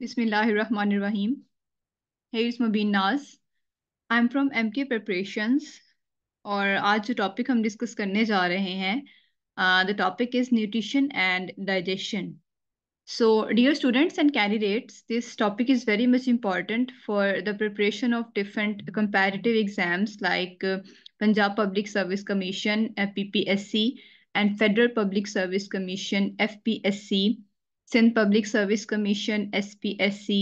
Bismillahirrahmanirrahim. Hey, it's Mubin Naz. I'm from MTA Preparations. And today we're discuss uh, the topic. is nutrition and digestion. So dear students and candidates, this topic is very much important for the preparation of different comparative exams like uh, Punjab Public Service Commission, (PPSC) and Federal Public Service Commission, FPSC, Sindh public service commission S P S C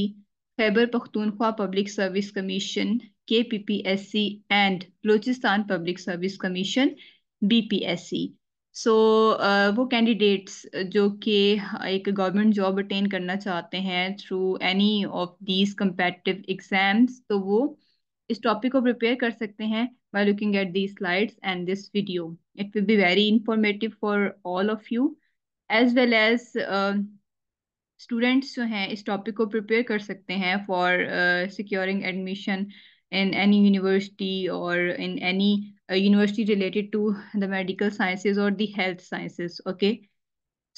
Khyber Pakhtunkhwa public service commission K P P S C and Balochistan public service commission B P S C so वो candidates uh, जो कि uh, एक government job attain करना चाहते हैं through any of these competitive exams तो वो इस टॉपिक को प्रिपेयर कर सकते हैं by looking at these slides and this video it will be very informative for all of you as well as students जो हैं इस टॉपिक को प्रिपेयर कर सकते हैं for securing admission in any university और in any university related to the medical sciences और the health sciences okay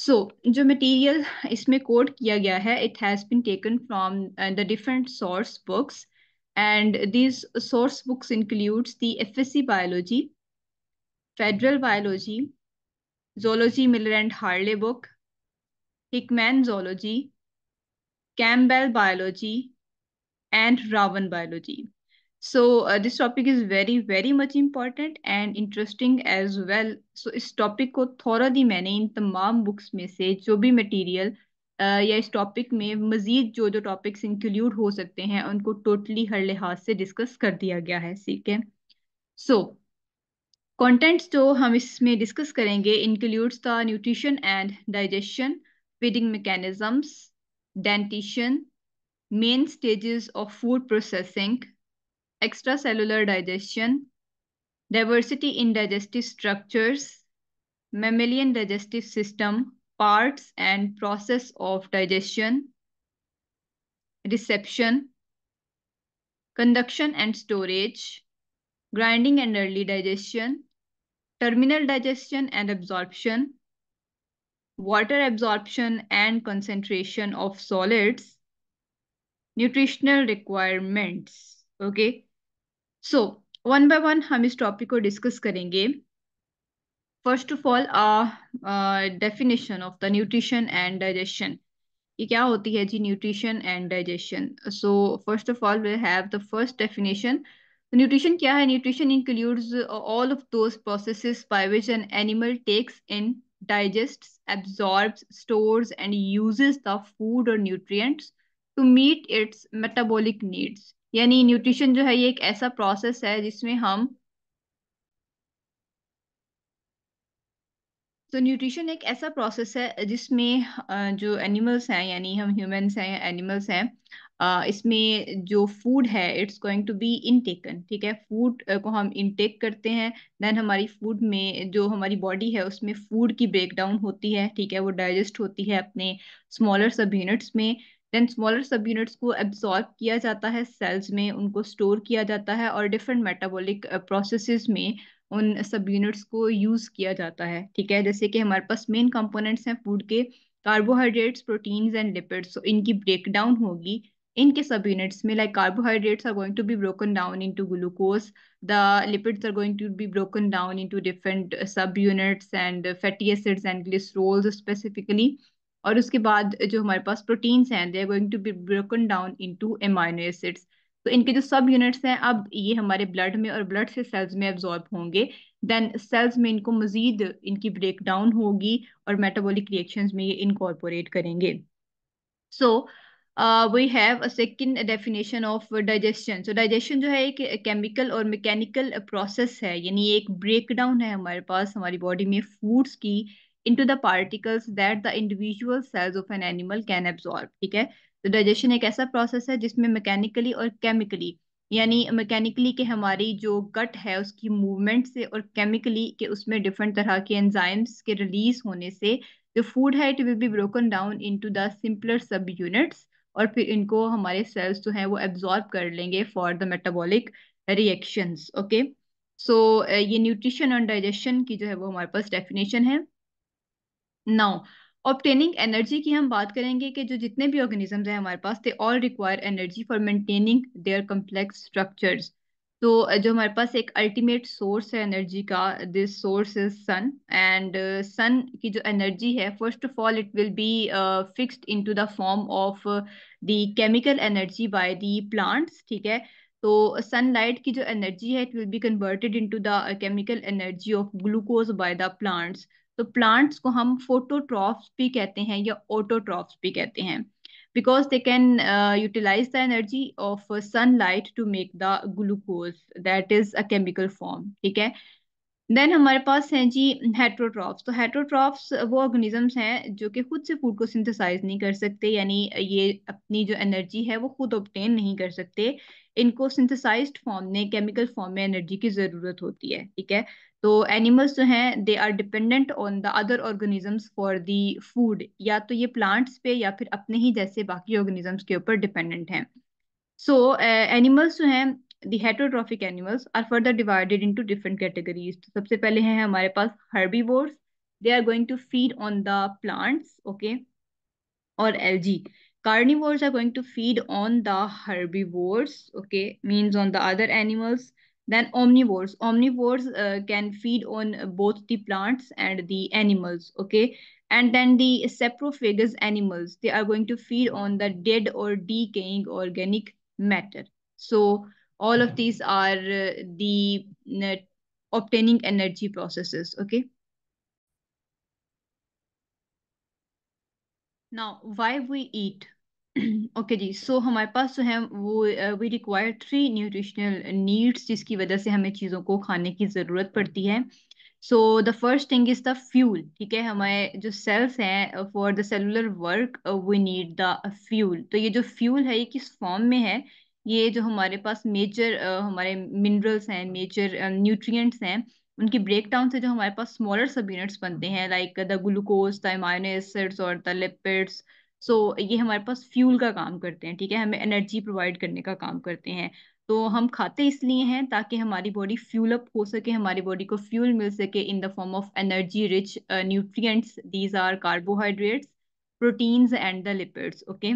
सो जो मटेरियल इसमें कोड किया गया है it has been taken from the different source books and these source books includes the FSC biology federal biology zoology Miller and Harley book Hickman zoology Campbell biology and Raven biology so this topic is very very much important and interesting as well so इस topic को थोड़ा दी मैंने इन तमाम books में से जो भी material Uh, या इस टॉपिक में मजीद जो जो टॉपिक्स इंक्लूड हो सकते हैं उनको टोटली हर लिहाज से डिस्कस कर दिया गया है ठीक है सो कॉन्टेंट्स जो हम इसमें डिस्कस करेंगे includes the nutrition and digestion feeding mechanisms, dentition, main stages of food processing, extracellular digestion, diversity in digestive structures, mammalian digestive system, parts and process of digestion, reception, conduction and storage, grinding and early digestion, terminal digestion and absorption, water absorption and concentration of solids, nutritional requirements. Okay. So, one by one हम इस topic को discuss करेंगे first of all definition of the nutrition and digestion ये क्या होती है जी nutrition and digestion so first of all we have the first definition nutrition क्या है nutrition includes all of those processes by which an animal takes in digests, absorbs, stores, and uses the food or nutrients to meet its metabolic needs. यानी nutrition जो है ये एक ऐसा process है जिसमें हम तो न्यूट्रिशन एक ऐसा प्रोसेस है जिसमें जो एनिमल्स हैं यानी हम ह्यूमंस हैं या एनिमल्स हैं इसमें जो फूड है it's going to be intaken ठीक है फूड को हम इनटेक करते हैं देन हमारी फूड में जो हमारी बॉडी है उसमें फूड की ब्रेकडाउन होती है ठीक है वो डाइजेस्ट होती है अपने स्मॉलर सब यूनिट्स में देन स्मॉलर सब यूनिट्स को एब्जॉर्ब किया जाता है सेल्स में उनको स्टोर किया जाता है और डिफरेंट मेटाबॉलिक प्रोसेस में उन सब यूनिट्स को यूज़ किया जाता है ठीक है जैसे कि हमारे पास मेन कंपोनेंट्स हैं फूड के कार्बोहाइड्रेट्स प्रोटीन्स एंड लिपिड्स इनकी ब्रेकडाउन होगी इनके सब यूनिट्स में like carbohydrates are going to be broken down into glucose the lipids are going to be broken down into different sub units and fatty acids and glycerols specifically और उसके बाद uh, जो हमारे पास proteins हैं they are going to be broken down into amino acids तो इनके जो सब यूनिट्स हैं अब ये हमारे ब्लड में और ब्लड से सेल्स में एब्जॉर्ब होंगे देन सेल्स में इनको मजीद इनकी ब्रेक डाउन होगी और मेटाबोलिक रिएक्शन में ये इनकॉर्पोरेट करेंगे so so, we have a second definition of digestion so digestion जो है एक केमिकल और मैकेनिकल प्रोसेस है यानी एक ब्रेकडाउन है हमारे पास हमारी बॉडी में फूड्स की into the particles that the individual cells of an animal can absorb ठीक है तो डाइजेशन एक ऐसा प्रोसेस है जिसमें मैकेनिकली और केमिकली यानी मैकेनिकली के हमारी जो गट है उसकी मूवमेंट से और केमिकली के उसमें डिफरेंट तरह के एंजाइम्स के रिलीज होने से जो फूड है it will be broken down into the simpler सब यूनिट्स और फिर इनको हमारे सेल्स जो हैं वो एब्जॉर्ब कर लेंगे for the metabolic reactions okay so ये न्यूट्रिशन एंड डाइजेशन की जो है वो हमारे पास डेफिनेशन है नाउ ऑप्टेनिंग एनर्जी की हम बात करेंगे कि जो जितने भी ऑर्गेनिजम्स हैं हमारे पास they all require energy for maintaining their complex structures तो जो हमारे पास एक अल्टीमेट सोर्स है एनर्जी का this source is sun and sun की जो एनर्जी है first of all it will be fixed into the form of the chemical energy by the plants ठीक है तो सनलाइट की जो एनर्जी है it will be converted into the chemical energy of glucose bye the plants तो plants को हम फोटोट्रॉफ्स भी कहते हैं या ऑटोट्रॉफ्स भी कहते हैं because they can uh, utilize the energy of uh, sunlight to make the glucose that is a chemical form ठीक है देन हमारे पास हैं जी हेट्रोट्रॉफ्स तो हेट्रोट्रॉफ्स वो ऑर्गेनिजम्स हैं जो कि खुद से फूड को सिंथेसाइज नहीं कर सकते यानी ये अपनी जो एनर्जी है वो खुद ऑप्टेन नहीं कर सकते इनको सिंथेसाइज्ड फॉर्म में केमिकल फॉर्म में एनर्जी की ज़रूरत होती है ठीक है तो एनिमल्स जो हैं they are dependent on the other organisms for the food या तो ये प्लांट्स पे या फिर अपने ही जैसे बाकी ऑर्गेनिजम्स के ऊपर डिपेंडेंट हैं सो एनिमल्स जो हैं the animals are further divided to different categories तो सबसे पहले हैं हमारे पास herbivores they are going to feed on the plants okay और एल carnivores are going to feed on the herbivores okay means on the other animals Then omnivores. Omnivores uh, can feed on both the plants and the animals, okay? And then the saprophagus animals, they are going to feed on the dead or decaying organic matter. So all of these are uh, the uh, obtaining energy processes, okay? Now, why we eat? Okay जी so हमारे पास जो है वो we require three nutritional needs जिसकी वजह से हमें चीज़ों को खाने की ज़रूरत पड़ती है so the first thing is the fuel ठीक है हमारे जो सेल्स हैं for the cellular work we need the fuel तो ये जो फ्यूल है ये किस फॉर्म में है ये जो हमारे पास मेजर हमारे मिनरल्स हैं मेजर न्यूट्रियट्स हैं उनकी ब्रेक डाउन से जो हमारे पास स्मॉलर सब यूनिट्स बनते हैं like the glucose the amino acids और द लिपिड्स सो so, ये हमारे पास फ्यूल का काम करते हैं ठीक है हमें एनर्जी प्रोवाइड करने का काम करते हैं तो हम खाते इसलिए हैं ताकि हमारी बॉडी फ्यूल अप हो सके हमारी बॉडी को फ्यूल मिल सके in the form of energy rich nutrients these are carbohydrates proteins and the lipids okay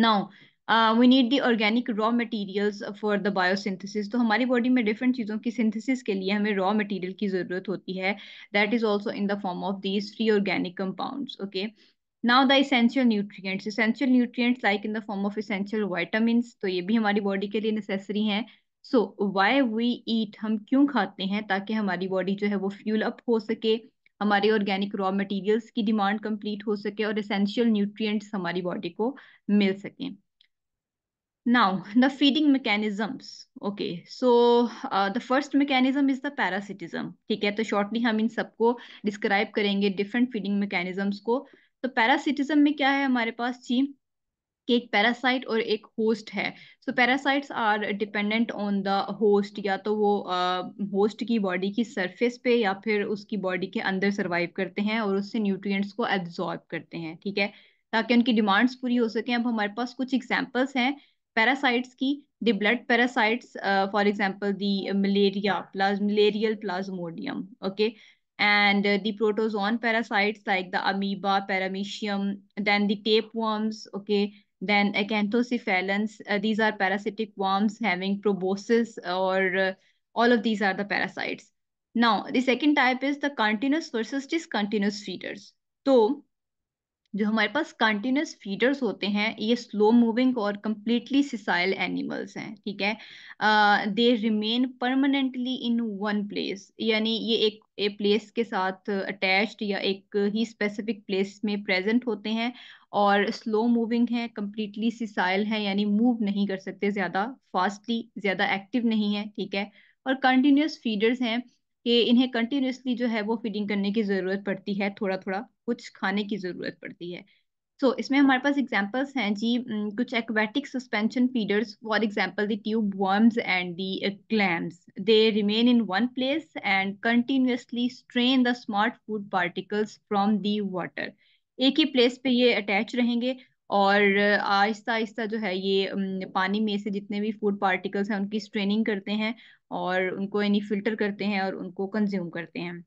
now we need the organic raw materials for the biosynthesis तो हमारी बॉडी में different चीज़ों की सिंथेसिस के लिए हमें रॉ मटेरियल की ज़रूरत होती है that is also in the form of these free organic compounds okay now the essential nutrients essential nutrients like in the form of essential vitamins तो ये भी हमारी बॉडी के लिए नेसेसरी हैं सो वाई वी ईट हम क्यों खाते हैं ताकि हमारी बॉडी जो है वो फ्यूल अप हो सके हमारे ऑर्गेनिक रॉ मटेरियल्स की डिमांड कंप्लीट हो सके और इसेंशियल न्यूट्रिएंट्स हमारी बॉडी को मिल सके now the feeding mechanisms okay so the first mechanism is the parasitism ठीक है तो शॉर्टली हम इन सबको डिस्क्राइब करेंगे डिफरेंट फीडिंग mechanisms को तो पैरासिटिज्म में क्या है हमारे पास जी कि एक पैरासाइट और एक होस्ट है so parasites are dependent on the host या तो वो होस्ट uh, की बॉडी की सरफेस पे या फिर उसकी बॉडी के अंदर सर्वाइव करते हैं और उससे न्यूट्रिएंट्स को एब्जॉर्ब करते हैं ठीक है ताकि उनकी डिमांड्स पूरी हो सके अब हमारे पास कुछ एग्जाम्पल्स हैं पैरासाइट्स की the blood parasites for example the malaria प्लाज malarial plasmodium okay and uh, the protozoan parasites like the amoeba, paramecium, then the tapeworms, okay, then acanthocephalans. Uh, these are parasitic worms having proboscis or uh, all of these are the parasites. Now, the second type is the continuous versus discontinuous feeders. So जो हमारे पास continuous feeders होते हैं ये slow moving और completely sessile animals हैं ठीक है they remain permanently in one place यानी ये एक प्लेस के साथ अटैच्ड या एक ही स्पेसिफिक प्लेस में प्रेजेंट होते हैं और स्लो मूविंग है कम्प्लीटली सिसाइल है यानी मूव नहीं कर सकते ज़्यादा फास्टली ज़्यादा एक्टिव नहीं है ठीक है और कंटिन्यूस फीडर्स हैं कि इन्हें कंटिन्यूसली जो है वो फीडिंग करने की ज़रूरत पड़ती है थोड़ा थोड़ा कुछ खाने की ज़रूरत पड़ती है सो so, इसमें हमारे पास एग्जांपल्स हैं जी कुछ aquatic suspension feeders for example the tube worms and the clams they remain in one place and continuously strain the smart food particles from the water एक ही प्लेस पे ये अटैच रहेंगे और आहिस्ता आहिस्ता जो है ये पानी में से जितने भी फूड पार्टिकल्स हैं उनकी स्ट्रेनिंग करते हैं और उनको यानी फिल्टर करते हैं और उनको कंज्यूम करते हैं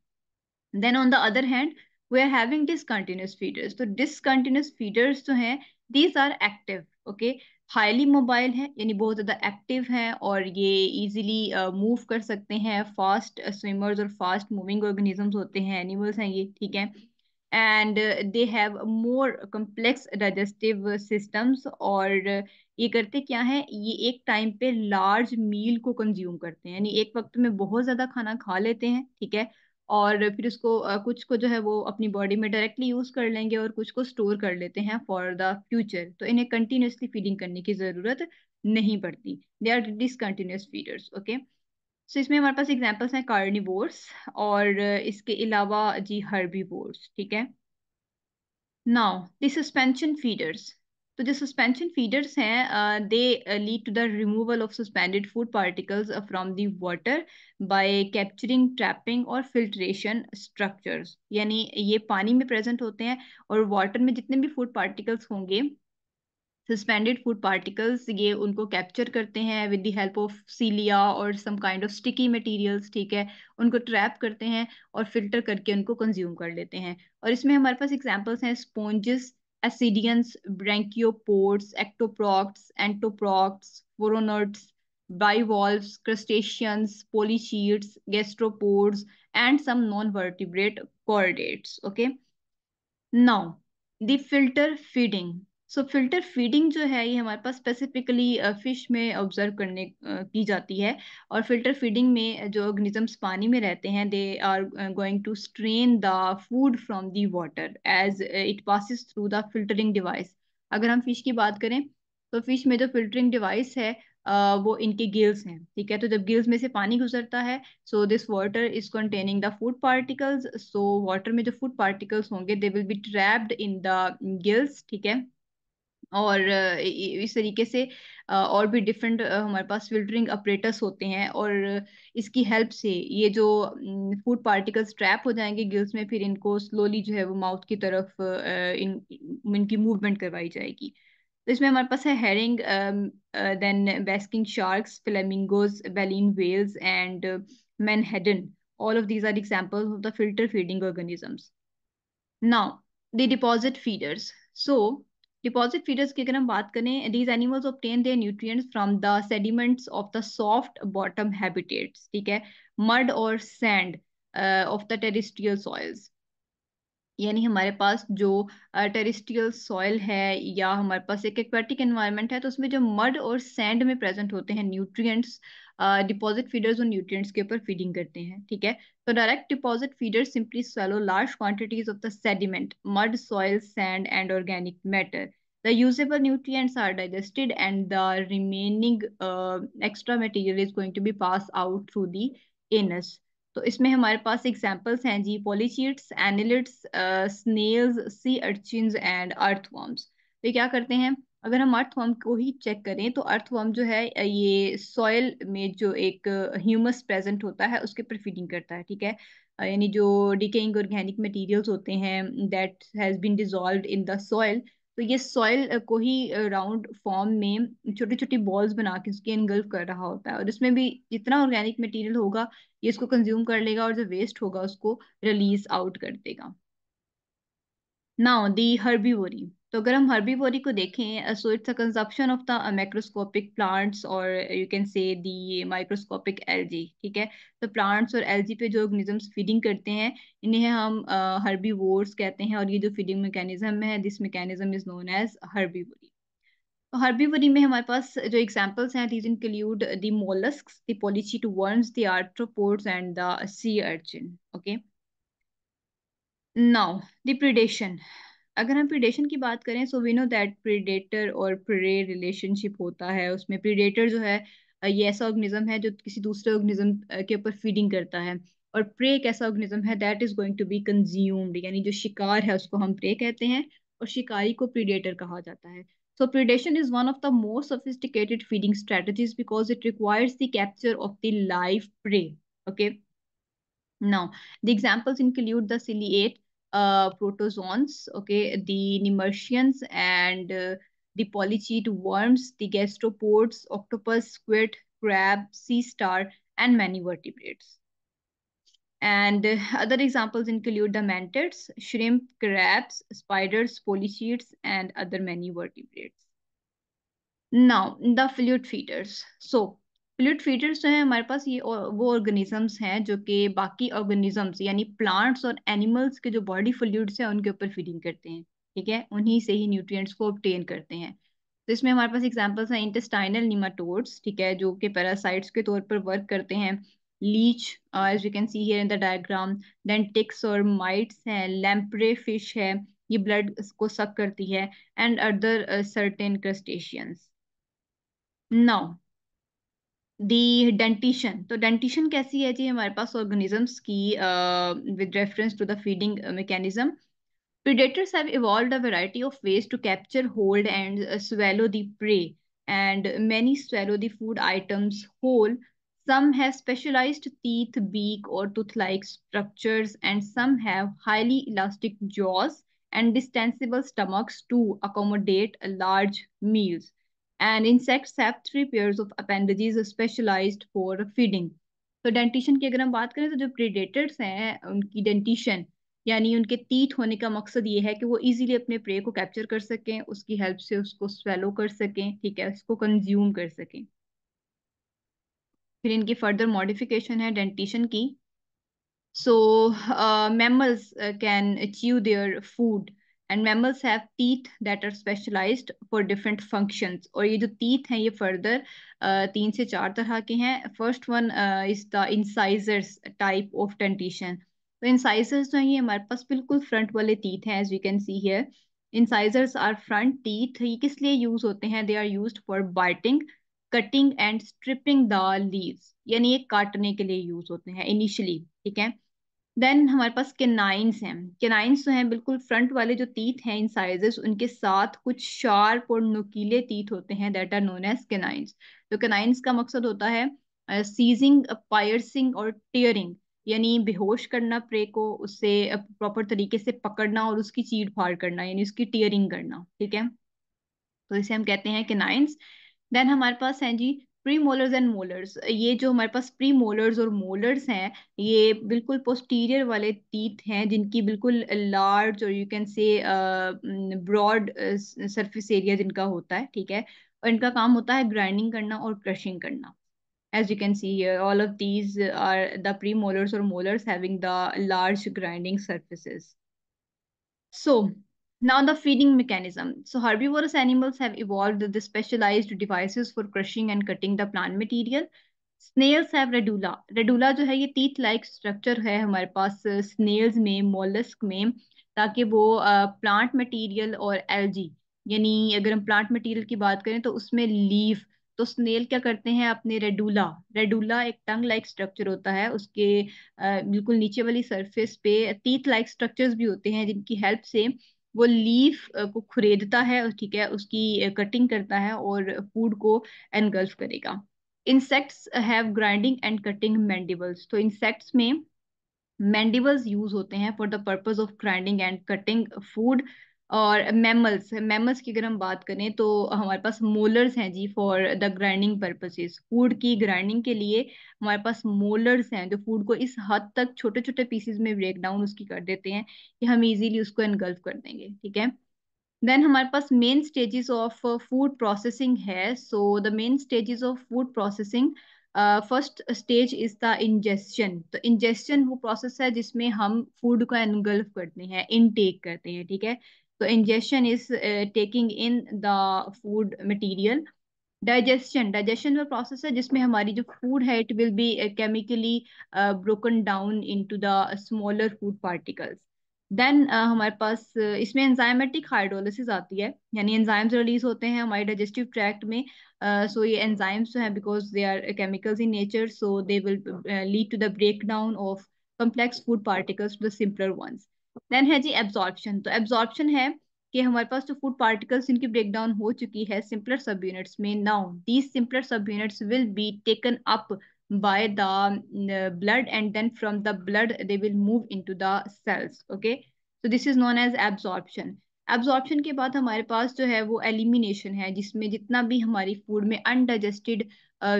then on the other hand we are having discontinuous feeders तो डिसकंटिन्यूस फीडर्स जो हैं these are active okay highly mobile है यानी बहुत ज़्यादा एक्टिव हैं और ये इजीली मूव uh, कर सकते हैं फास्ट स्विमर्स uh, और फास्ट मूविंग ऑर्गेनिजम्स होते हैं एनिमल्स हैं ये ठीक है and they have more complex digestive systems और uh, ये करते क्या है ये एक टाइम पे लार्ज मील को कंज्यूम करते हैं यानी एक वक्त में बहुत ज़्यादा खाना खा लेते हैं ठीक है और फिर उसको कुछ को जो है वो अपनी बॉडी में डायरेक्टली यूज कर लेंगे और कुछ को स्टोर कर लेते हैं फॉर द फ्यूचर तो इन्हें कंटिन्यूसली फीडिंग करने की जरूरत नहीं पड़ती they are discontinuous feeders okay so इसमें हमारे पास एग्जाम्पल्स हैं कार्निवोर्स और इसके अलावा जी हर्बीवोर्स ठीक है नाउ द सस्पेंशन फीडर्स तो जो सस्पेंशन फीडर्स हैं they lead to the removal of suspended food particles from the water by capturing trapping और फिल्ट्रेशन स्ट्रक्चर्स यानी ये पानी में प्रेजेंट होते हैं और वाटर में जितने भी फूड पार्टिकल्स होंगे सस्पेंडेड फूड पार्टिकल्स ये उनको कैप्चर करते हैं with the help of cilia और some kind of sticky materials ठीक है उनको ट्रैप करते हैं और फिल्टर करके उनको कंज्यूम कर लेते हैं और इसमें हमारे पास एग्जांपल्स हैं sponges ascidians, brachiopods, ectoprocts, entoprocts, voronerts, bivalves, crustaceans, polychaetes, gastropods, and some non-vertebrate chordates. Okay. Now, the filter feeding. So filter feeding जो है ये हमारे पास स्पेसिफिकली फिश में ऑब्जर्व करने की जाती है और फिल्टर फीडिंग में जो ऑर्गेनिजम्स पानी में रहते हैं they are going to strain the food from the water as it passes through the filtering device अगर हम फिश की बात करें तो फिश में जो फिल्टरिंग डिवाइस है Uh, वो इनके गिल्स हैं ठीक है तो जब गिल्स में से पानी गुजरता है so this water is containing the food particles so water में जो फूड पार्टिकल्स होंगे they will be trapped in the gills ठीक है और इस तरीके से और भी डिफरेंट हमारे पास फिल्टरिंग ऑपरेटर्स होते हैं और इसकी हेल्प से ये जो फूड पार्टिकल्स ट्रैप हो जाएंगे गिल्स में फिर इनको स्लोली जो है वो माउथ की तरफ इन इनकी मूवमेंट करवाई जाएगी तो इसमें हमारे पास है herring then basking sharks flamingos baleen whales and menhaden all of these are examples of the filter feeding organisms now the deposit feeders so deposit feeders की अगर हम बात करें these animals obtain their nutrients from the sediments of the soft bottom habitats ठीक है mud और sand of the terrestrial soils यानी हमारे पास जो टेरिस्ट्रियल uh, सॉइल है या हमारे पास एक एक्वेटिक एनवायरनमेंट है तो उसमें जो मड और सैंड में प्रेजेंट होते हैं न्यूट्रिएंट्स डिपॉजिट फीडर्स और न्यूट्रिएंट्स के ऊपर फीडिंग करते हैं ठीक है तो direct deposit feeders simply swallow large quantities of the sediment mud soil sand and organic matter the usable nutrients are digested and the remaining extra material is going to be pass out through through anus तो इसमें हमारे पास examples हैं जी polychaetes annelids snails sea urchin and earthworms तो क्या करते हैं अगर हम अर्थवर्म को ही चेक करें तो अर्थवर्म जो है ये सॉयल में जो एक ह्यूमस प्रेजेंट होता है उसके ऊपर फीडिंग करता है ठीक है यानी जो डिकेइंग ऑर्गेनिक मटेरियल्स होते हैं that has been dissolve in the soil तो ये सॉयल को ही राउंड फॉर्म में छोटी छोटी बॉल्स बना के उसके इनगल्व कर रहा होता है और इसमें भी जितना ऑर्गेनिक मटेरियल होगा ये इसको कंज्यूम कर लेगा और जो वेस्ट होगा उसको रिलीज आउट कर देगा नाउ दी हर्बीवोरी तो अगर हम हर्बीवोरी को देखें so it's a consumption of the microscopic plants और you can say the microscopic LG ठीक है तो प्लांट्स और एलजी पे जो ऑर्गेनिजम्स फीडिंग करते हैं इन्हें हम हर्बी uh, कहते हैं और ये जो फीडिंग मैकेनिज्म है this mechanism is known as herbivory तो हर्बीवरी में हमारे पास जो एग्जांपल्स हैं these include the mollusc the two worms the arthropods and the sea urchin okay okay? Now predation अगर हम प्रीडेशन की बात करें so we know that predator और प्रे रिलेशनशिप होता है उसमें प्रीडेटर जो है ये ऐसा ऑर्गेनिज्म है जो किसी दूसरे ऑर्गेनिज्म के ऊपर फीडिंग करता है और प्रे एक ऐसा ऑर्गेनिज्म है that is going to be consumed यानी जो शिकार है उसको हम प्रे कहते हैं और शिकारी को प्रीडेटर कहा जाता है so predation is one of the most sophisticated feeding strategies because it requires the capture of the live prey okay now the examples include the ciliate uh, protozoans, okay, the nemercians and uh, the polychaete worms, the gastropods, octopus, squid, crab, sea star, and many vertebrates. And uh, other examples include the mantids, shrimp, crabs, spiders, polychaetes, and other many vertebrates. Now, the fluid feeders. So, fluid feeders जो है हमारे पास ये वो organisms हैं जो कि बाकी organisms यानी प्लांट्स और एनिमल्स के जो बॉडी फ्लूड्स हैं उनके ऊपर फीडिंग करते हैं ठीक है उन्हीं से ही न्यूट्रिएंट्स को ऑप्टेन करते हैं तो इसमें हमारे पास एग्जांपल्स हैं इंटेस्टाइनल निमाटोड्स ठीक है जो कि पैरासाइट्स के तौर पर वर्क करते हैं leech as you can see here in the diagram then ticks और माइट्स हैं लैम्प्रे फिश है ये ब्लड को सक करती है and other certain crustaceans now the dentition तो डेंटिशन कैसी है जी हमारे पास ऑर्गेनिजम्स की with reference to the feeding mechanism predators have evolved a variety of ways to capture hold and uh, swallow the prey and many swallow the food items whole some have specialized teeth beak or tooth like structures and some have highly elastic jaws and distensible stomachs to accommodate large meals and insects have three pairs of appendages specialized for feeding तो so, dentition की अगर हम बात करें तो जो predators हैं उनकी डेंटिशन यानी उनके तीत होने का मकसद ये है कि वो इजीली अपने प्रे को कैप्चर कर सकें उसकी हेल्प से उसको स्वेलो कर सकें ठीक है उसको कंज्यूम कर सकें फिर इनकी फर्दर मॉडिफिकेशन है डेंटिशन की so mammals can achieve their food and mammals have teeth that are specialise for different function और ये जो टीथ हैं ये फर्दर uh, तीन से चार तरह के हैं first one is the incisors type of dentition तो इंसाइजर्स जो हैं ये हमारे पास बिल्कुल फ्रंट वाले टीथ हैं as you can see here incisors are front teeth ये किस लिए यूज होते हैं they are use for biting cutting and stripping the leaves यानी ये काटने के लिए यूज होते हैं इनिशियली ठीक है देन हमारे पास केनाइंस हैं केनाइंस जो हैं बिल्कुल फ्रंट वाले जो तीत हैं इन इंसाइजेस उनके साथ कुछ शार्प और नुकीले तीत होते हैं that are known as canines तो केनाइंस का मकसद होता है सीजिंग पायरसिंग और टीयरिंग यानी बेहोश करना प्रे को उससे प्रॉपर तरीके से पकड़ना और उसकी चीड़ फाड़ करना यानी उसकी टीयरिंग करना ठीक है तो इसे हम कहते हैं केनाइंस देन हमारे पास हैं जी प्री मोलर्स एंड मोलर्स ये जो हमारे पास प्री मोलर्स और मोलर्स हैं ये बिल्कुल पोस्टीरियर वाले टीथ हैं जिनकी बिल्कुल लार्ज और you can say broad surface area जिनका होता है ठीक है और इनका काम होता है ग्राइंडिंग करना और क्रशिंग करना as you can see all of these are the premolars और molars having the large grinding surfaces so Now the feeding mechanism. So herbivorous animals have evolved the specialized devices for crushing and cutting the plant material. Snails have radula. Radula जो है ये teeth like structure है हमारे पास snails में mollusk में ताकि वो uh, plant material और algae यानी अगर हम plant material की बात करें तो उसमें leaf तो स्नेल क्या करते हैं अपने रेडुला रेडुला एक टंग लाइक स्ट्रक्चर होता है उसके बिल्कुल नीचे वाली सरफेस पे टीथ लाइक स्ट्रक्चर्स भी होते हैं जिनकी हेल्प से वो लीफ को खुरेदता है ठीक है उसकी कटिंग करता है और फूड को एनगल्फ करेगा insects have grinding and cutting mandibles तो इंसेक्ट्स में मैंडिबल्स यूज होते हैं for the purpose of grinding and cutting food और मैमल्स मैमल्स की अगर हम बात करें तो हमारे पास मोलर्स हैं जी for the grinding purposes food की ग्राइंडिंग के लिए हमारे पास मोलर्स हैं जो फूड को इस हद तक छोटे छोटे पीसेस में ब्रेक डाउन उसकी कर देते हैं कि हम इजीली उसको इनगल्फ कर देंगे ठीक है देन हमारे पास main stages of food processing है so the main stages of food processing first stage is the ingestion तो इंजेस्टन वो प्रोसेस है जिसमें हम फूड को एनगल्फ करते हैं इनटेक करते हैं ठीक है So ingestion is uh, taking in the food material. Digestion, digestion of process is where our food hai, it will be uh, chemically uh, broken down into the smaller food particles. Then uh, our uh, enzymatic hydrolysis comes. Enzymes are released in our digestive tract. so ye enzymes hai, because they are chemicals in nature, so they will lead to the breakdown of complex food particles to the simpler ones. Then है जी absorption तो absorption है कि हमारे पास जो food particles इनकी break down हो चुकी है सिंपलर सब यूनिट्स में नाउ दीज सिंपलर सब subunits will be taken up by the uh, blood and then from the blood they will move into the cells okay so this is known as absorption absorption के बाद हमारे पास जो है वो elimination है जिसमें जितना भी हमारी फूड में अनडाइजेस्टेड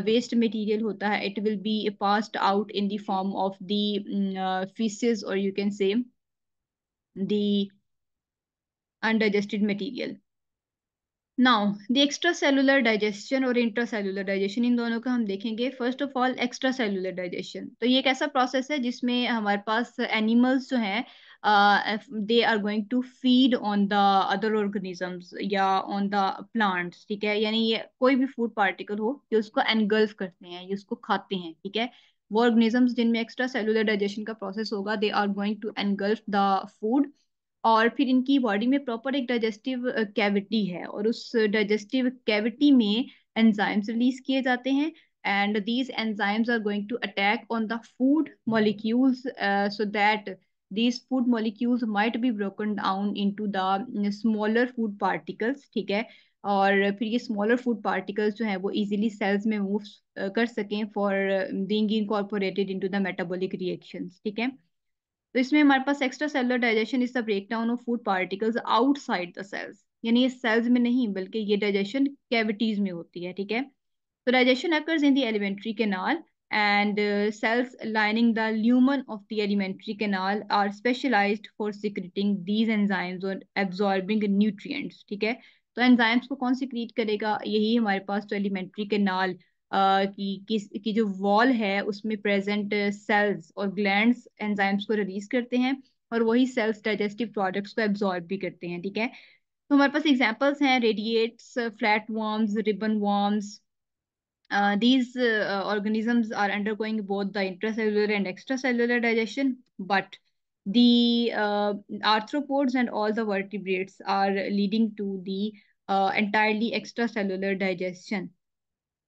वेस्ट मटेरियल होता है it will be passed out in the form of the faeces और you can say the undigested material. Now the extracellular digestion और इंट्रा सेलुलर डाइजेशन इन दोनों का हम देखेंगे first of all extracellular digestion तो ये एक ऐसा प्रोसेस है जिसमें हमारे पास एनिमल्स जो हैं they are going to feed on the other organisms या ऑन द प्लांट्स ठीक है यानी ये कोई भी फूड पार्टिकल हो ये उसको एनगल्फ करते हैं ये उसको खाते हैं ठीक है वो ऑर्गेनिज्म जिनमें एक्स्ट्रा सेलुलर डाइजेशन का प्रोसेस होगा they are going to engulf the food और फिर इनकी बॉडी में प्रॉपर एक डाइजेस्टिव कैविटी है और उस डाइजेस्टिव कैविटी में एंजाइम्स रिलीज किए जाते हैं and these enzymes are going to attack on the food molecules so that these food molecules might be broken down into the smaller food particles ठीक है और फिर ये स्मॉलर फूड पार्टिकल्स जो हैं वो इजीली सेल्स में मूव कर सकें for being incorporated into the metabolic reactions ठीक है तो इसमें हमारे पास extracellular digestion is the break down of food particles outside the cells यानी ये सेल्स में नहीं बल्कि ये डाइजेशन कैविटीज में होती है ठीक है तो digestion occurs in the alimentary canal and cells lining the lumen of the alimentary alimentary are specialised for for these these और एब्जॉर्बिंग न्यूट्रिएंट्स ठीक है तो एंजाइम्स को कौन सीक्रीट करेगा यही हमारे पास तो एलिमेंट्री केनाल की किस की जो वॉल है उसमें प्रेजेंट सेल्स और ग्लैंड्स एंजाइम्स को रिलीज करते हैं और वही सेल्स डाइजेस्टिव प्रोडक्ट्स को एब्जॉर्ब भी करते हैं ठीक है तो हमारे पास एग्जाम्पल्स हैं radiates flatworms ribbon worms these these are undergoing both the the intracellular and extracellular digestion, but the uh, arthropods and all the vertebrates are leading to the entirely cellular digestion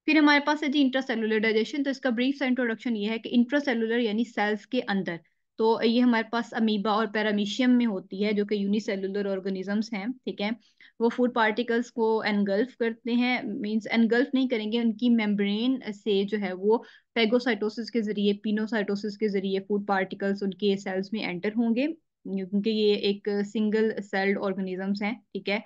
फिर हमारे पास है जी intracellular digestion तो इसका brief सा introduction ये है कि इंट्रासेलुलर यानी सेल्स के अंदर तो ये हमारे पास अमीबा और पैरामीशियम में होती है जो कि यूनिसेलुलर ऑर्गेनिजम्स हैं ठीक है वो फूड पार्टिकल्स को एनगल्फ करते हैं मींस एनगल्फ नहीं करेंगे उनकी मेम्ब्रेन से जो है वो फेगोसाइटोसिस के जरिए पिनोसाइटोसिस के जरिए फूड पार्टिकल्स उनके सेल्स में एंटर होंगे क्योंकि ये एक सिंगल सेल्ड ऑर्गेनिजम्स हैं ठीक है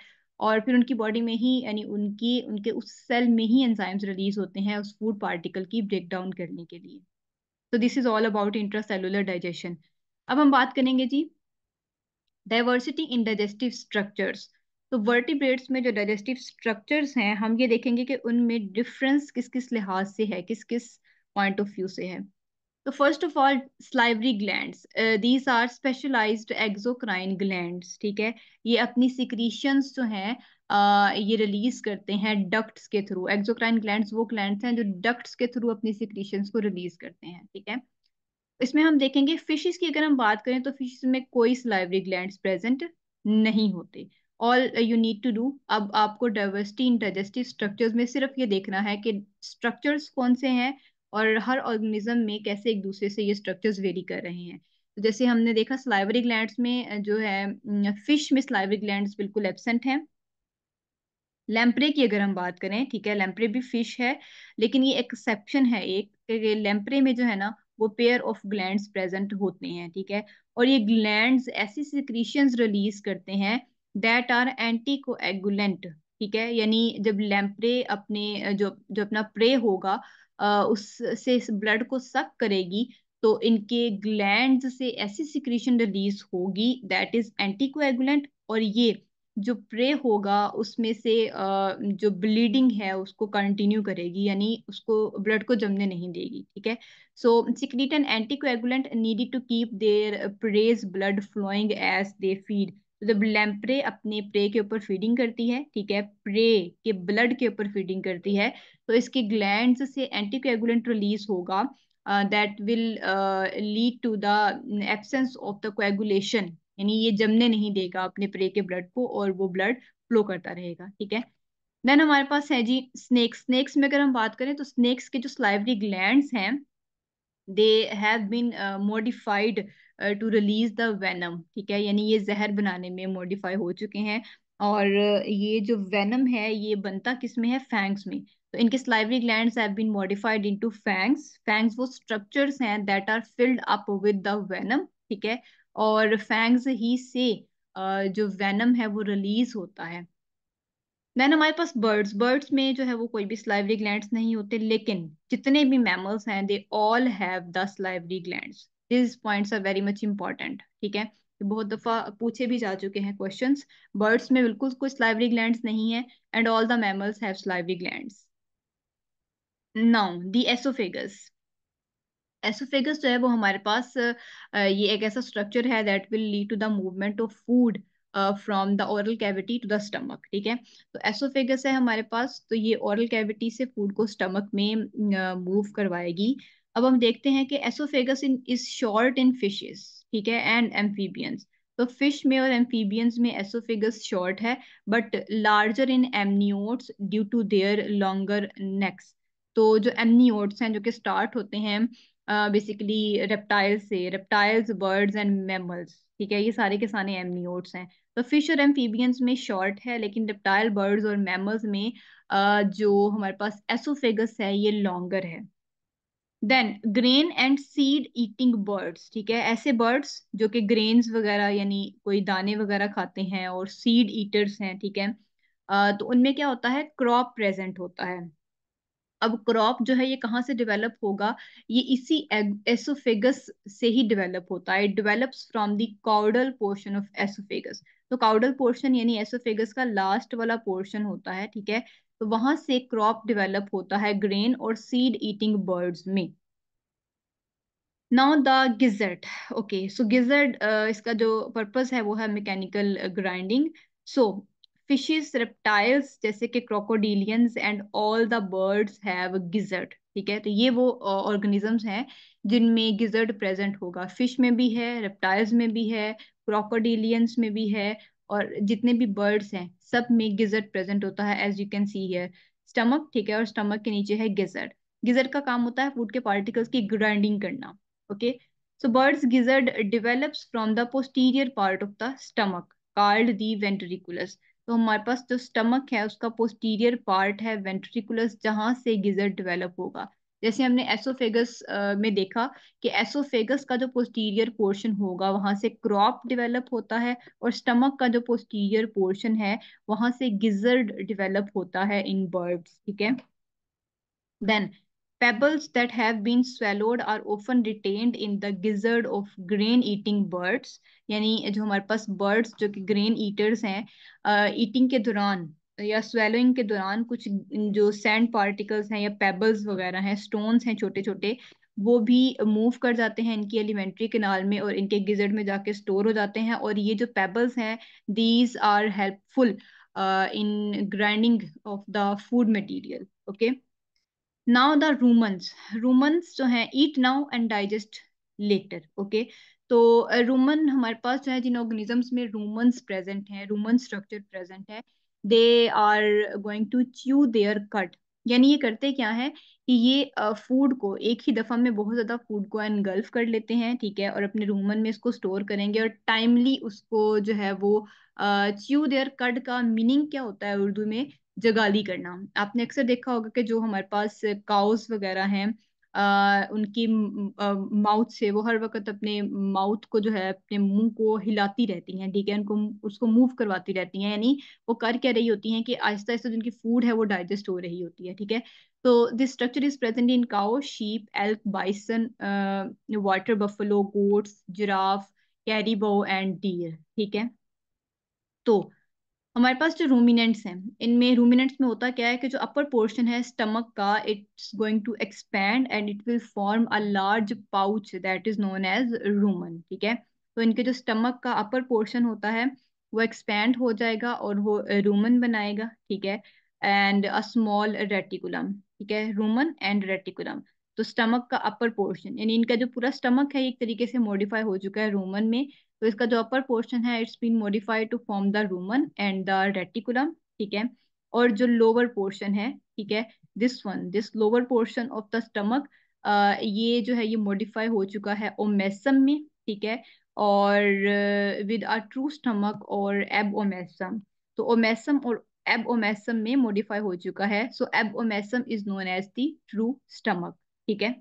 और फिर उनकी बॉडी में ही यानी उनकी उनके उस सेल में ही एंजाइम्स रिलीज होते हैं उस फूड पार्टिकल की ब्रेक डाउन करने के लिए तो this is all about intracellular digestion अब हम बात करेंगे जी डाइवर्सिटी इन डाइजेस्टिव स्ट्रक्चर्स तो वर्टिब्रेट्स में जो डाइजेस्टिव स्ट्रक्चर्स हैं हम ये देखेंगे कि उनमें डिफरेंस किस किस लिहाज से है किस किस पॉइंट ऑफ व्यू से है तो first of all salivary gland these are specialise exocrine gland ठीक है ये अपनी सिक्रीशंस जो हैं ये रिलीज करते हैं डक्ट्स के थ्रू एग्जोक्राइन ग्लैंड वो ग्लैंड हैं जो डक्ट्स के थ्रू अपनी सिक्रीशंस को रिलीज करते हैं ठीक है इसमें हम देखेंगे फिशिज की अगर हम बात करें तो फिशिज में कोई स्लाइवरी ग्लैंड प्रेजेंट नहीं होते all you need to do अब आपको डाइवर्सिटी इन डाइजेस्टिव स्ट्रक्चर्स में सिर्फ ये देखना है कि स्ट्रक्चर्स कौन से हैं और हर ऑर्गेनिज्म में कैसे एक दूसरे से ये स्ट्रक्चर्स वेरी कर रहे हैं तो जैसे हमने देखा स्लाइवरी ग्लैंड में जो है फिश में स्लाइवरी ग्लैंड बिल्कुल एबसेंट है लैम्परे की अगर हम बात करें ठीक है लैम्परे भी फिश है लेकिन ये एक्सेप्शन है एक लैम्परे में जो है ना वो पेयर ऑफ ग्लैंड प्रेजेंट होते हैं ठीक है और ये ग्लैंड ऐसी सिक्रीशंस रिलीज करते हैं दैट आर एंटी कोएगुलेंट ठीक है यानी जब लैम्परे अपने जो जो अपना प्रे होगा उससे ब्लड को सक करेगी तो इनके ग्लैंड से ऐसी सिक्रीशन रिलीज होगी दैट इज एंटीकोएगुलेंट और ये जो प्रे होगा उसमें से जो ब्लीडिंग है उसको कंटिन्यू करेगी यानी उसको ब्लड को जमने नहीं देगी ठीक है so secrete and anticoagulant needed to keep their prey's blood flowing as they feed मतलब लैम्प्रे अपने प्रे के ऊपर फीडिंग करती है ठीक है प्रे के ब्लड के ऊपर फीडिंग करती है तो इसके ग्लैंड से एंटीकोएगुलेंट रिलीज होगा that will lead to the absence of the coagulation यानी ये जमने नहीं देगा अपने प्रे के ब्लड को और वो ब्लड फ्लो करता रहेगा ठीक है देन हमारे पास है जी स्नेक्स स्नेक्स में अगर हम बात करें तो स्नेक्स के जो स्लाइवरी ग्लैंड हैं they have been modified to release the venom ठीक है यानी ये जहर बनाने में मॉडिफाई हो चुके हैं और ये जो वेनम है ये बनता किस में है फैंक्स में तो इनके salivary gland modified into fangs fangs वो स्ट्रक्चर्स हैं that are filled up with the venom ठीक है और फैंक्स ही से जो वेनम है वो रिलीज होता है देन हमारे पास बर्ड्स बर्ड्स में जो है वो कोई भी स्लाइवरी ग्लैंड नहीं होते लेकिन जितने भी मैमल्स हैं they all have the salivary glands this points are very much important ठीक है बहुत दफा पूछे भी जा चुके हैं क्वेश्चंस बर्ड्स में बिल्कुल कुछ लाइवरी ग्लैंड्स नहीं है and all the mammals have salivary glands now the oesophagus oesophagus जो है वो हमारे पास ये एक ऐसा स्ट्रक्चर है that will lead to the movement of food from the oral cavity to the stomach ठीक है तो एसोफेगस है हमारे पास तो ये ओरल कैविटी से फूड को स्टमक में मूव करवाएगी अब हम देखते हैं कि oesophagus in is short in fishes ठीक है एंड एम्फीबियंस तो फिश में और एम्फीबियंस में एसोफेगस शॉर्ट है but larger in amniotes due to their longer necks तो जो एमनियोट्स हैं जो कि स्टार्ट होते हैं बेसिकली रेप्टाइल्स से रेप्टाइल्स बर्ड्स एंड मेमल्स ठीक है ये सारे के सारे एमनियोट्स हैं तो फिश और एम्फीबियंस में शॉर्ट है लेकिन रेप्टाइल बर्ड्स और मैमल्स में uh, जो हमारे पास एसोफेगस है ये लॉन्गर है then grain and seed eating birds ठीक है ऐसे बर्ड्स जो कि ग्रेन्स वगैरह यानी कोई दाने वगैरह खाते हैं और सीड ईटर्स हैं ठीक है तो उनमें क्या होता है क्रॉप प्रेजेंट होता है अब क्रॉप जो है ये कहाँ से डेवलप होगा ये इसी एसोफेगस से ही डेवलप होता है develop from the caudal portion of oesophagus तो काउडल पोर्शन यानी एसोफेगस का लास्ट वाला पोर्शन होता है ठीक है तो वहां से क्रॉप डेवलप होता है ग्रेन और सीड ईटिंग बर्ड्स में now the gizzard okay so gizzard इसका जो पर्पस है वो है mechanical grinding so fishes reptiles जैसे कि crocodilians and all the birds have gizzard ठीक है तो ये वो ऑर्गेनिजम्स हैं जिनमें गिजर्ट प्रेजेंट होगा फिश में भी है रेप्टाइल्स में भी है क्रोकोडिलियंस में भी है और जितने भी बर्ड्स हैं सब में गिजट प्रेजेंट होता है as you can see here stomach ठीक है और स्टमक के नीचे है गिजट गिजट का काम होता है फूड के पार्टिकल्स की ग्राइंडिंग करना ओके सो बर्ड्स गिजट develops from the posterior part of the stomach called the ventriculus तो हमारे पास जो स्टमक है उसका पोस्टीरियर पार्ट है वेंट्रिकुलस जहां से गिजट डिवेलप होगा जैसे हमने एसोफेगस में देखा कि एसोफेगस का जो पोस्टीरियर पोर्शन होगा वहां से क्रॉप डेवलप होता है और स्टमक का जो पोस्टीरियर पोर्शन है वहां से गिजर्ड डेवलप होता है इन बर्ड्स ठीक है then pebbles that have been swallowed are often retained in the gizzard of grain eating birds यानी जो हमारे पास बर्ड्स जो कि ग्रेन ईटर्स हैं ईटिंग uh, के दौरान या स्वेलोइंग के दौरान कुछ जो सैंड पार्टिकल्स हैं या पेबल्स वगैरह हैं स्टोन्स हैं छोटे छोटे वो भी मूव कर जाते हैं इनकी एलिमेंट्री किनाल में और इनके गिजर्ड में जाके स्टोर हो जाते हैं और ये जो पेबल्स हैं these are helpful in grinding of the food material okay now the rumens rumens जो हैं eat now and digest later okay तो रूमन uh, हमारे पास जो है जिन ऑर्गेनिजम्स में रूमन्स प्रेजेंट हैं रूमन स्ट्रक्चर प्रेजेंट है they are going to chew their cud यानी ये करते क्या है कि ये फूड को एक ही दफ़ा में बहुत ज़्यादा फूड को एनगल्फ कर लेते हैं ठीक है और अपने रूमन में इसको स्टोर करेंगे और टाइमली उसको जो है वो च्यू देयर कट का मीनिंग क्या होता है उर्दू में जगाली करना आपने अक्सर देखा होगा कि जो हमारे पास काउस वगैरह हैं आ, उनकी माउथ से वो हर वक्त अपने माउथ को जो है अपने मुंह को हिलाती रहती हैं ठीक है उनको उसको मूव करवाती रहती हैं यानी वो कर क्या रही होती हैं कि आहिस्ता आहिस्ता जिनकी फूड है वो डाइजेस्ट हो रही होती है ठीक है तो this structure is present in cow sheep elk bison water buffalo goats giraffe caribou and deer ठीक है तो हमारे पास जो रूमिनेंट्स हैं इनमें रूमिनेंट्स में होता क्या है कि जो अपर पोर्शन है स्टमक का it's going to expand and it will form a large pouch that is known as rumen ठीक है तो इनके जो स्टमक का अपर पोर्शन होता है वो एक्सपैंड हो जाएगा और वो रूमन बनाएगा ठीक है एंड अ स्मॉल रेटिकुलम ठीक है रूमन एंड रेटिकुलम तो स्टमक का अपर पोर्शन यानी इनका जो पूरा स्टमक है एक तरीके से मॉडिफाई हो चुका है रोमन में तो इसका जो अपर पोर्शन है it's been modified to form the rumen and the reticulum ठीक है और जो लोअर पोर्शन है ठीक है this one this lower portion of the stomach ये जो है ये मॉडिफाई हो चुका है ओमेसम में ठीक है और विद अ ट्रू स्टमक और एब ओमेसम तो ओमेसम और एब ओमेसम में मॉडिफाई हो चुका है so abomasum is known as the true stomach ठीक है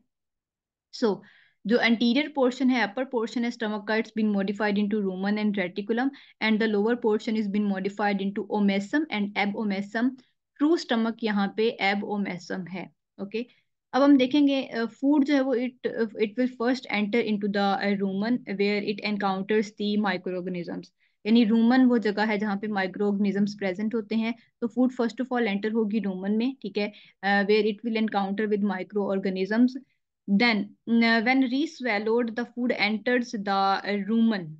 सो so, जो एंटीरियर पोर्शन है अपर पोर्शन है स्टमक का it's been modified into rumen and reticulum and the lower portion is been modified into omasum and abomasum true stomach यहाँ पे एब omasum है ओके okay? अब हम देखेंगे फूड uh, जो है वो it it will first enter into the rumen where it encounters the microorganisms यानी रोमन वो जगह है जहाँ पे माइक्रो माइक्रोगनिजम्स प्रेजेंट होते हैं तो food first of all enter होगी रोमन में ठीक है where it will encounter with microorganisms Then, when re-swallowed, the food enters the rumen.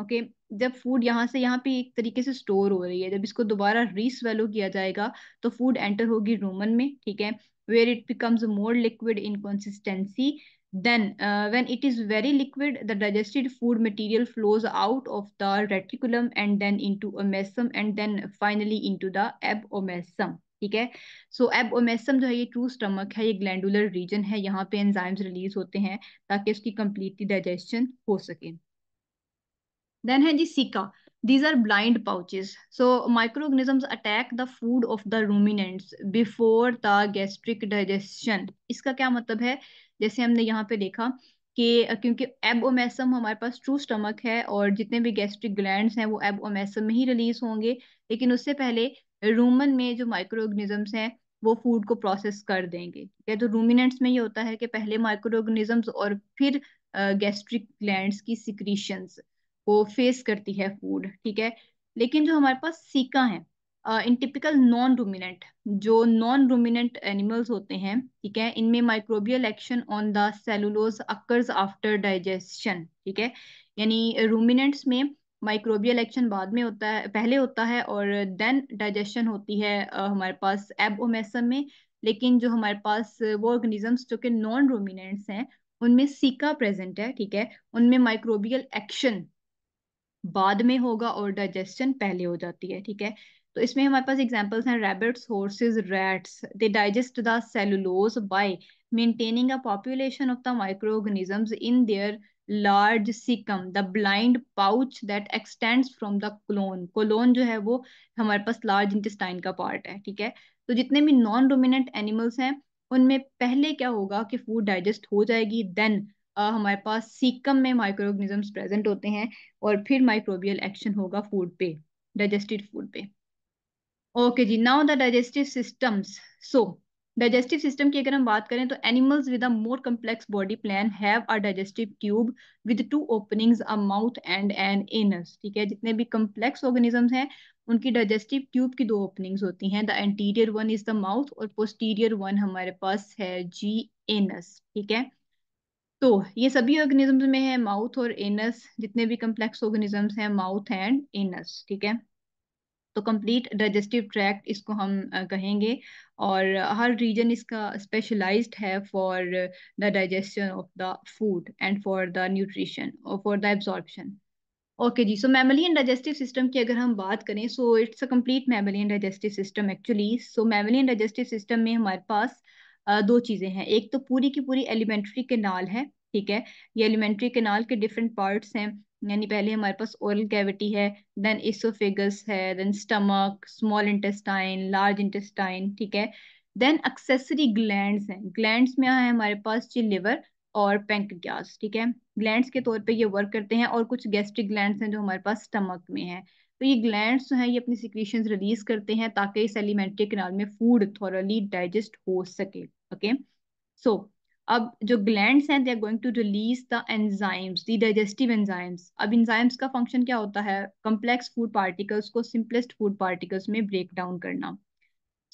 Okay, जब फूड यहाँ से यहाँ पे एक तरीके से स्टोर हो रही है जब इसको दोबारा रीस्वेलो किया जाएगा तो फूड एंटर होगी रोमन में ठीक है where it becomes more liquid in consistency then uh, when it is very liquid the digested food material flows out of the reticulum and then into a mesum and then finally into the abomasum ठीक है so एब omasum जो है ये true stomach है ये glandular reason है यहाँ पे एंजाइम्स रिलीज होते हैं ताकि उसकी कम्प्लीटली डाइजेशन हो सके देन है जी सिका these are blind pouches so microorganisms attack the food of the ruminants before the gastric digestion इसका क्या मतलब है जैसे हमने यहाँ पे देखा कि क्योंकि एब ओमेसम हमारे पास ट्रू स्टमक है और जितने भी गैस्ट्रिक ग्लैंड्स हैं वो एब ओमेसम में ही रिलीज होंगे लेकिन उससे पहले रूमन में जो माइक्रो ऑर्गेनिजम्स हैं वो फूड को प्रोसेस कर देंगे ठीक है तो रूमिनेंट्स में ये होता है कि पहले माइक्रो ऑर्गेनिजम्स और फिर गैस्ट्रिक ग्लैंड्स की सिक्रीशंस को फेस करती है फूड ठीक है लेकिन जो हमारे पास सीका है इन टिपिकल नॉन रूमिनेंट जो नॉन रूमिनेंट एनिमल्स होते हैं ठीक है इनमें microbial action on the cellulose occurs after digestion ठीक है यानी रूमिनेंट्स में माइक्रोबियल एक्शन बाद में होता है पहले होता है और देन डाइजेशन होती है हमारे पास एबओमेसम में लेकिन जो हमारे पास वो ऑर्गेनिजम्स जो कि नॉन रोमिनेंट्स हैं उनमें सीका प्रेजेंट है ठीक है उनमें माइक्रोबियल एक्शन बाद में होगा और डाइजेशन पहले हो जाती है ठीक है तो इसमें हमारे पास एग्जांपल्स हैं rabbits horses rats they digest the cellulose by maintaining a population of the microorganisms in their large caecum the blind pouch that extends from the colon colon जो है वो हमारे पास लार्ज इंटेस्टाइन का part है ठीक है तो जितने भी नॉन डोमिनेंट एनिमल्स हैं उनमें पहले क्या होगा कि फूड डाइजेस्ट हो जाएगी देन Uh, हमारे पास सीकम में माइक्रो प्रेजेंट होते हैं और फिर माइक्रोबियल एक्शन होगा फूड पे डाइजेस्टेड फूड पे ओके okay, जी now the digestive systems so digestive system की अगर हम बात करें तो animals with a more complex body plan have a digestive tube with two openings a mouth and an anus ठीक है जितने भी कम्प्लेक्स ऑर्गेनिजम्स हैं उनकी डाइजेस्टिव ट्यूब की दो ओपनिंग्स होती हैं the anterior one is the mouth और पोस्टीरियर वन हमारे पास है जी एनस ठीक है तो ये सभी ऑर्गेनिजम्स में है माउथ और एनस जितने भी कम्प्लेक्स ऑर्गेनिजम्स हैं माउथ एंड एनस ठीक है तो कंप्लीट डाइजेस्टिव ट्रैक्ट इसको हम कहेंगे और हर रीजन इसका स्पेशलाइज्ड है for the digestion of the food and for the nutrition और फॉर द एब्जॉर्प्शन ओके जी सो मैमलियन डाइजेस्टिव सिस्टम की अगर हम बात करें so it's a complete mammalian digestive system actually so mammalian digestive system में हमारे पास दो चीज़ें हैं एक तो पूरी की पूरी एलिमेंट्री केनाल है ठीक है ये एलिमेंट्री केनाल के डिफरेंट पार्ट्स हैं यानी पहले हमारे पास ओरल कैविटी है देन इसोफेगस है then stomach small intestine large intestine ठीक है देन एक्सेसरी ग्लैंड हैं ग्लैंड में आए हमारे पास जी लिवर और गैस ठीक है ग्लैंड के तौर पे ये वर्क करते हैं और कुछ गैस्ट्रिक ग्लैंड हैं जो हमारे पास स्टमक में है तो ये ग्लैंड जो हैं ये अपनी सिक्रीशन रिलीज करते हैं ताकि इस एलिमेंट्री कनाल में फूड थोरली डाइजेस्ट हो सके ओके सो अब जो ग्लैंड हैं they are going to release the enzymes the digestive enzymes अब एंजाइम्स का फंक्शन क्या होता है कम्प्लेक्स फूड पार्टिकल्स को सिंपलेस्ट फूड पार्टिकल्स में ब्रेक डाउन करना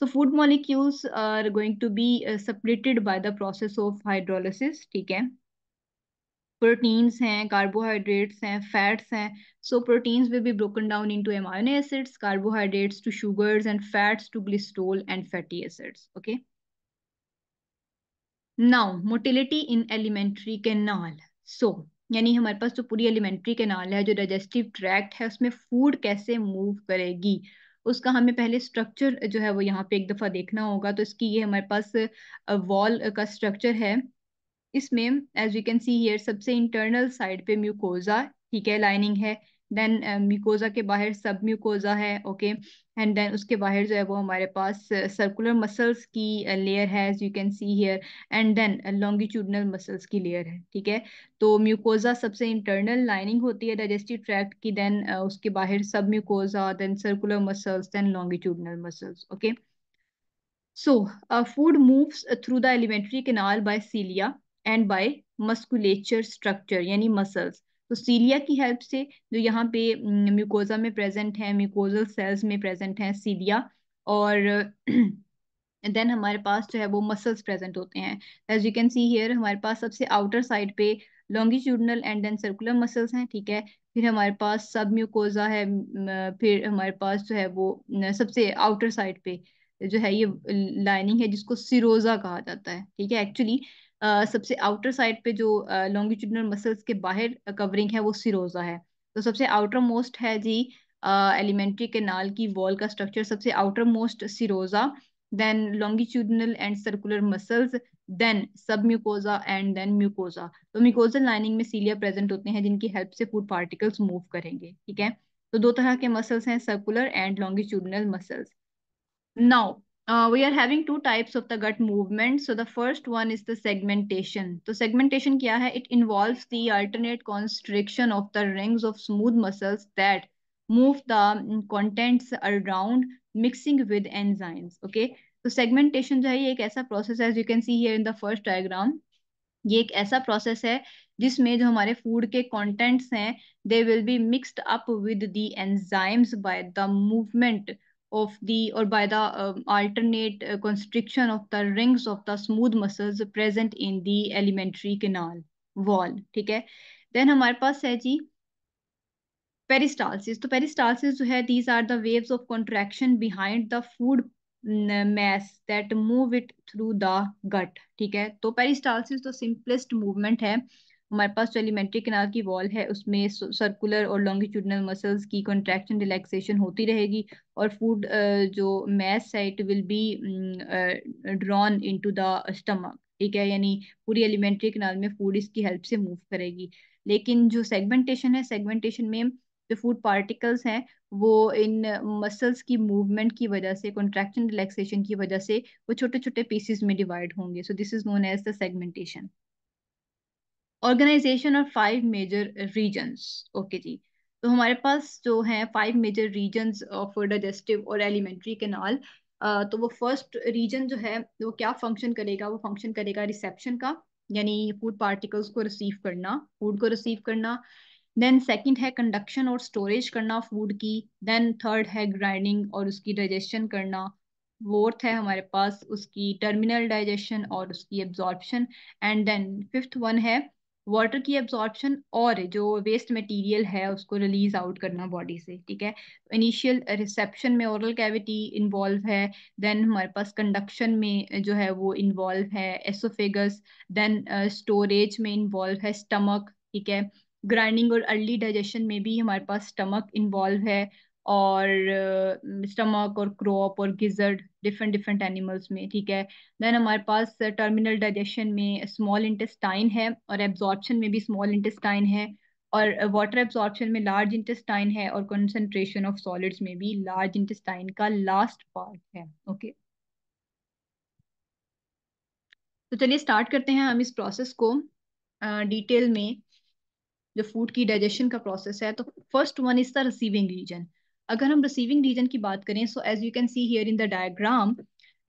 so food molecules are going to be separated by the process of hydrolysis ठीक है प्रोटीन्स हैं कार्बोहाइड्रेट्स हैं फैट्स हैं so proteins will be broken down into to acids carbohydrates to sugars and fats to glycerol and fatty acids okay now motility in alimentary canal so यानी हमारे पास जो पूरी एलिमेंट्री कैनाल है जो डाइजेस्टिव ट्रैक्ट है उसमें फूड कैसे मूव करेगी उसका हमें पहले स्ट्रक्चर जो है वो यहाँ पे एक दफ़ा देखना होगा तो इसकी ये हमारे पास वॉल का स्ट्रक्चर है इसमें as you can see here सबसे इंटरनल साइड पे म्यूकोजा ठीक है लाइनिंग है देन म्यूकोजा uh, के बाहर सब म्यूकोजा है ओके एंड देन उसके बाहर जो है वो हमारे पास सर्कुलर uh, मसल्स की लेयर uh, है as you can see here and then longitudinal muscles की लेयर है ठीक है तो म्यूकोजा सबसे इंटरनल लाइनिंग होती है डाइजेस्टिव ट्रैक्ट की देन उसके बाहर submucosa then circular muscles then longitudinal muscles okay so food moves through the alimentary canal by cilia and by musculature structure यानी मसल्स तो सीलिया की हेल्प से जो यहाँ पे म्यूकोजा mm, में प्रेजेंट है म्यूकोजल सेल्स में प्रेजेंट है सीलिया और देन हमारे पास जो है वो मसल्स प्रेजेंट होते हैं as you can see here हमारे पास सबसे आउटर साइड पे longitudinal and then circular muscles हैं ठीक है फिर हमारे पास सब म्यूकोजा है mm, फिर हमारे पास जो है वो सबसे आउटर साइड पे जो है ये लाइनिंग है जिसको सिरोजा कहा जाता है ठीक है एक्चुअली सबसे आउटर साइड पे जो लॉन्गिट्यूडनल मसल्स के बाहर कवरिंग है वो सिरोजा है तो सबसे आउटर मोस्ट है जी एलिमेंट्री केनाल की वॉल का स्ट्रक्चर सबसे outermost serosa then longitudinal and circular muscles then submucosa and then mucosa तो म्यूकोजल लाइनिंग में सीलिया प्रेजेंट होते हैं जिनकी हेल्प से फूड पार्टिकल्स मूव करेंगे ठीक है तो दो तरह के मसल्स हैं circular and longitudinal muscles now uh, we are having two types of the gut movement. So the first one is the segmentation. So segmentation kya hai? It involves the alternate constriction of the rings of smooth muscles that move the contents around mixing with enzymes. Okay. So segmentation jo hai, ye ek aisa process as you can see here in the first diagram. ये एक ऐसा process है जिसमें जो हमारे food के contents हैं they will be mixed up with the enzymes by the movement of the or by the um, alternate uh, constriction of the rings of the smooth muscles present in the elementary canal wall theek hai then hamare paas hai ji peristalsis तो peristalsis jo hai these are the waves of contraction behind the food mass that move it through the gut theek hai to peristalsis to simplest movement hai uh, हमारे पास जो elementary कनाल की wall है उसमें circular और longitudinal muscles की contraction relaxation होती रहेगी और फूड जो masticated will be drawn into the stomach ठीक है यानी पूरी एलिमेंट्री कनाल में फूड इसकी हेल्प से मूव करेगी लेकिन जो सेगमेंटेशन है सेगमेंटेशन में जो फूड पार्टिकल्स हैं वो इन मसल्स की मूवमेंट की वजह से कॉन्ट्रैक्शन रिलैक्सेशन की वजह से वो छोटे छोटे पीसेस में डिवाइड होंगे so this is known as the segmentation organisation और फाइव मेजर रीजन्स ओके जी तो हमारे पास जो है five major regions of digestive और एलिमेंट्री कैनाल तो वो फर्स्ट रीजन जो है वो क्या फंक्शन करेगा वो फंक्शन करेगा रिसेप्शन का यानी फूड पार्टिकल्स को रिसीव करना फूड को रिसीव करना देन सेकंड है कंडक्शन और स्टोरेज करना फूड की देन थर्ड है ग्राइंडिंग और उसकी डाइजेशन करना फोर्थ है हमारे पास उसकी टर्मिनल डाइजेशन और उसकी absorption and then fifth one है वाटर की एब्जॉर्प्शन और जो वेस्ट मटेरियल है उसको रिलीज आउट करना बॉडी से ठीक है इनिशियल रिसेप्शन में ओरल कैविटी इन्वॉल्व है देन हमारे पास कंडक्शन में जो है वो इन्वॉल्व है एसोफेगस देन स्टोरेज में इन्वॉल्व है स्टमक ठीक है ग्राइंडिंग और अर्ली डाइजेशन में भी हमारे पास स्टमक इन्वॉल्व है और स्टमक और क्रॉप और गिजर्ड डिफरेंट डिफरेंट एनिमल्स में ठीक है देन हमारे पास टर्मिनल डाइजेशन में स्मॉल इंटेस्टाइन है और एब्जॉर्प्शन में भी स्मॉल इंटेस्टाइन है और वाटर एब्जॉर्प्शन में लार्ज इंटेस्टाइन है और कंसंट्रेशन ऑफ सॉलिड्स में भी लार्ज इंटेस्टाइन का लास्ट पार्ट है ओके तो चलिए स्टार्ट करते हैं हम इस प्रोसेस को डिटेल में जो फूड की डाइजेशन का प्रोसेस है तो first one is the receiving region अगर हम रिसीविंग रीजन की बात करें so as you can see here in the diagram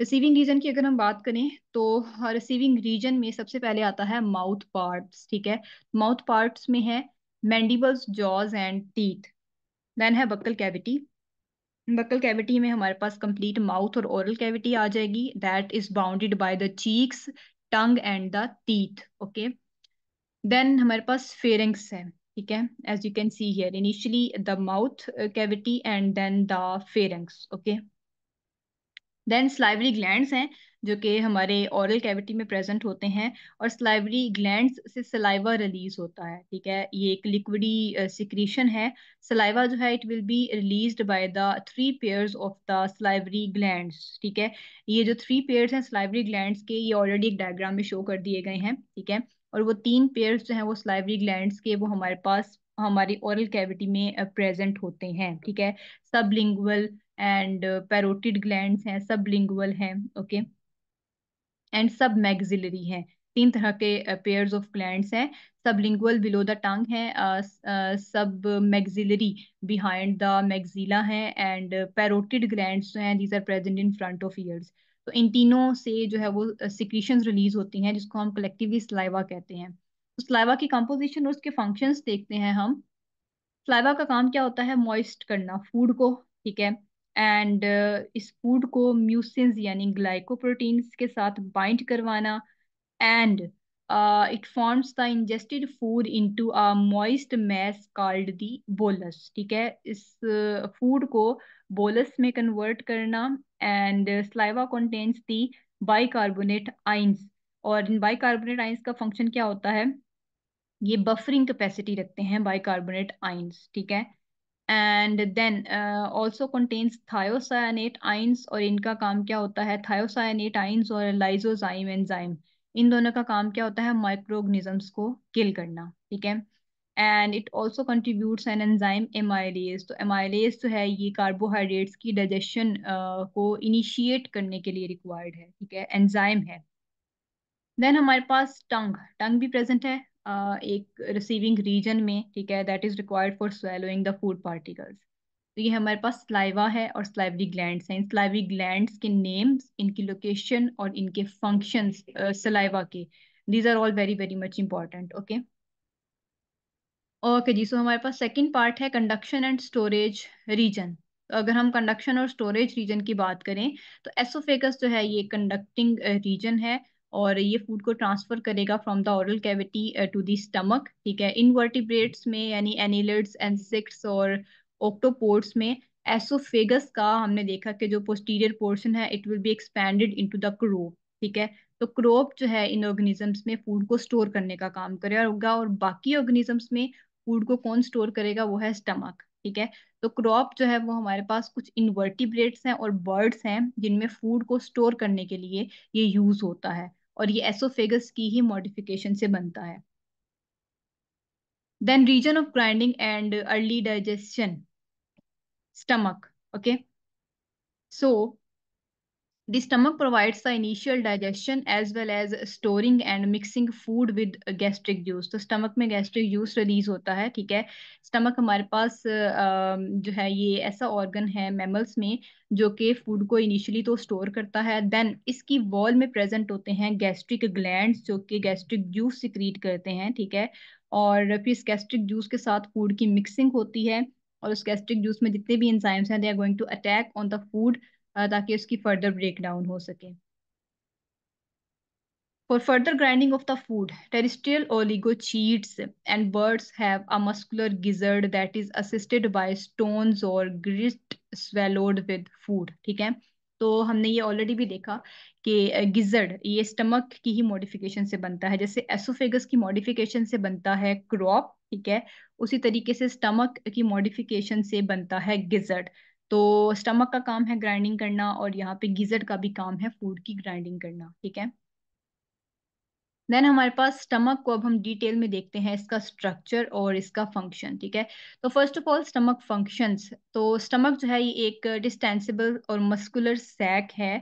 receiving region की अगर हम बात करें तो रिसीविंग रीजन में सबसे पहले आता है माउथ पार्ट्स ठीक है माउथ पार्ट्स में है mandibles jaws and teeth then है बक्कल कैविटी बक्कल कैविटी में हमारे पास कंप्लीट माउथ और ओरल कैविटी आ जाएगी that is bounded by the cheeks tongue and the teeth okay then हमारे पास फेरिंग्स है ठीक है as you can see here initially the mouth cavity and then the pharynx okay then salivary glands हैं जो कि हमारे ओरल कैविटी में प्रेजेंट होते हैं और स्लाइवरी ग्लैंड्स से सलाइवा रिलीज होता है ठीक है ये एक लिक्विडी सिक्रीशन uh, है सलाइवा जो है it will be released by the three pairs of the salivary glands ठीक है ये जो थ्री पेयर्स हैं स्लाइवरी ग्लैंड्स के ये ऑलरेडी एक डायग्राम में शो कर दिए गए हैं ठीक है और वो तीन पेयर्स जो हैं वो स्लाइवरी ग्लैंड्स के वो हमारे पास हमारी ओरल कैविटी में प्रेजेंट होते हैं ठीक है लिंगुअल एंड पैरोटिड ग्लैंड हैं लिंगुअल हैं ओके एंड सब मैगजिलरी हैं तीन तरह के पेयर्स ऑफ ग्लैंड्स हैं लिंगुअल बिलो द टंग है सब मैगजिलरी बिहाइंड द मैगजीला है एंड पैरोटिड ग्लैंड जो हैं these are present in front of ears तो इन तीनों से जो है वो सिक्रीशन रिलीज होती हैं जिसको हम कलेक्टिवली स्लाइवा कहते हैं तो स्लाइवा की कंपोजिशन और उसके फंक्शंस देखते हैं हम स्लाइवा का काम क्या होता है मॉइस्ट करना फूड को ठीक है एंड uh, इस फूड को म्यूसिन यानी ग्लाइकोप्रोटीन्स के साथ बाइंड करवाना and it forms the ingested food into a moist mass called the bolus ठीक है इस फूड uh, को बोलस में कन्वर्ट करना and uh, saliva contains the bicarbonate ions और इन कार्बोनेट आइंस का फंक्शन क्या होता है ये बफरिंग कैपेसिटी रखते हैं बाई कार्बोनेट आइंस ठीक है and then also contains thiocyanate ions और इनका काम क्या होता है थायोसायनेट आइंस और लाइजोजाइम एंजाइम इन दोनों का काम क्या होता है माइक्रो ऑर्गेनिजम्स को किल करना ठीक है and it also contributes an enzyme amylase तो एमाइलेज जो है ये कार्बोहाइड्रेट्स की डाइजेशन uh, को इनिशिएट करने के लिए रिक्वायर्ड है ठीक है एनजाइम है देन हमारे पास टंग टंग भी प्रेजेंट है uh, एक रिसीविंग रीजन में ठीक है that is required for swallowing the food particles तो ये हमारे पास स्लाइवा है और स्लाइवरी ग्लैंड हैं इन स्लाइवरी ग्लैंड के नेम्स इनकी लोकेशन और इनके फंक्शंस स्लाइवा uh, के these are all very very much important okay okay जी सो हमारे पास सेकंड पार्ट है कंडक्शन एंड स्टोरेज रीजन तो अगर हम कंडक्शन और स्टोरेज रीजन की बात करें तो एसोफेगस जो है ये कंडक्टिंग रीजन है और ये फूड को ट्रांसफर करेगा from the oral cavity to the stomach ठीक है इनवर्टिब्रेट्स में यानी एनिलिड्स एनसेक्ट्स और ओक्टोपोर्ट्स में एसोफेगस का हमने देखा कि जो पोस्टीरियर पोर्शन है it will be expanded in the crop ठीक है तो क्रोप जो है इन ऑर्गेनिजम्स में फूड को स्टोर करने का काम करेगा और बाकी ऑर्गेनिजम्स में फूड को कौन स्टोर करेगा वो है स्टमक ठीक है तो क्रॉप जो है वो हमारे पास कुछ इनवर्टिब्रेट्स हैं और बर्ड्स हैं जिनमें फूड को स्टोर करने के लिए ये यूज होता है और ये एसोफेगस की ही मॉडिफिकेशन से बनता है then region of grinding and early digestion stomach okay so The stomach provides the initial digestion as well as storing and mixing food with gastric juice. तो stomach में gastric juice release होता है ठीक है stomach हमारे पास जो है ये ऐसा organ है mammals में जो कि food को initially तो store करता है then इसकी wall में present होते हैं gastric glands जो कि gastric juice secrete करते हैं ठीक है और फिर इस gastric juice के साथ food की mixing होती है और उस gastric juice में जितने भी enzymes हैं they are going to attack on the food ताकि उसकी फर्दर ब्रेक डाउन हो सके for further grinding of the food terrestrial oligochaetes and birds have a muscular gizzard that is assisted by stone और grit swallowed with food ठीक है तो हमने ये ऑलरेडी भी देखा कि गिजर्ड ये स्टमक की ही मॉडिफिकेशन से बनता है जैसे एसोफेगस की मॉडिफिकेशन से बनता है क्रॉप ठीक है उसी तरीके से स्टमक की मॉडिफिकेशन से बनता है गिजर्ड तो स्टमक का काम है ग्राइंडिंग करना और यहाँ पे गीजर का भी काम है फूड की ग्राइंडिंग करना ठीक है देन हमारे पास स्टमक को अब हम डिटेल में देखते हैं इसका स्ट्रक्चर और इसका फंक्शन ठीक है तो first of all stomach functions तो स्टमक जो है ये एक डिस्टेंसिबल और मस्कुलर सैक है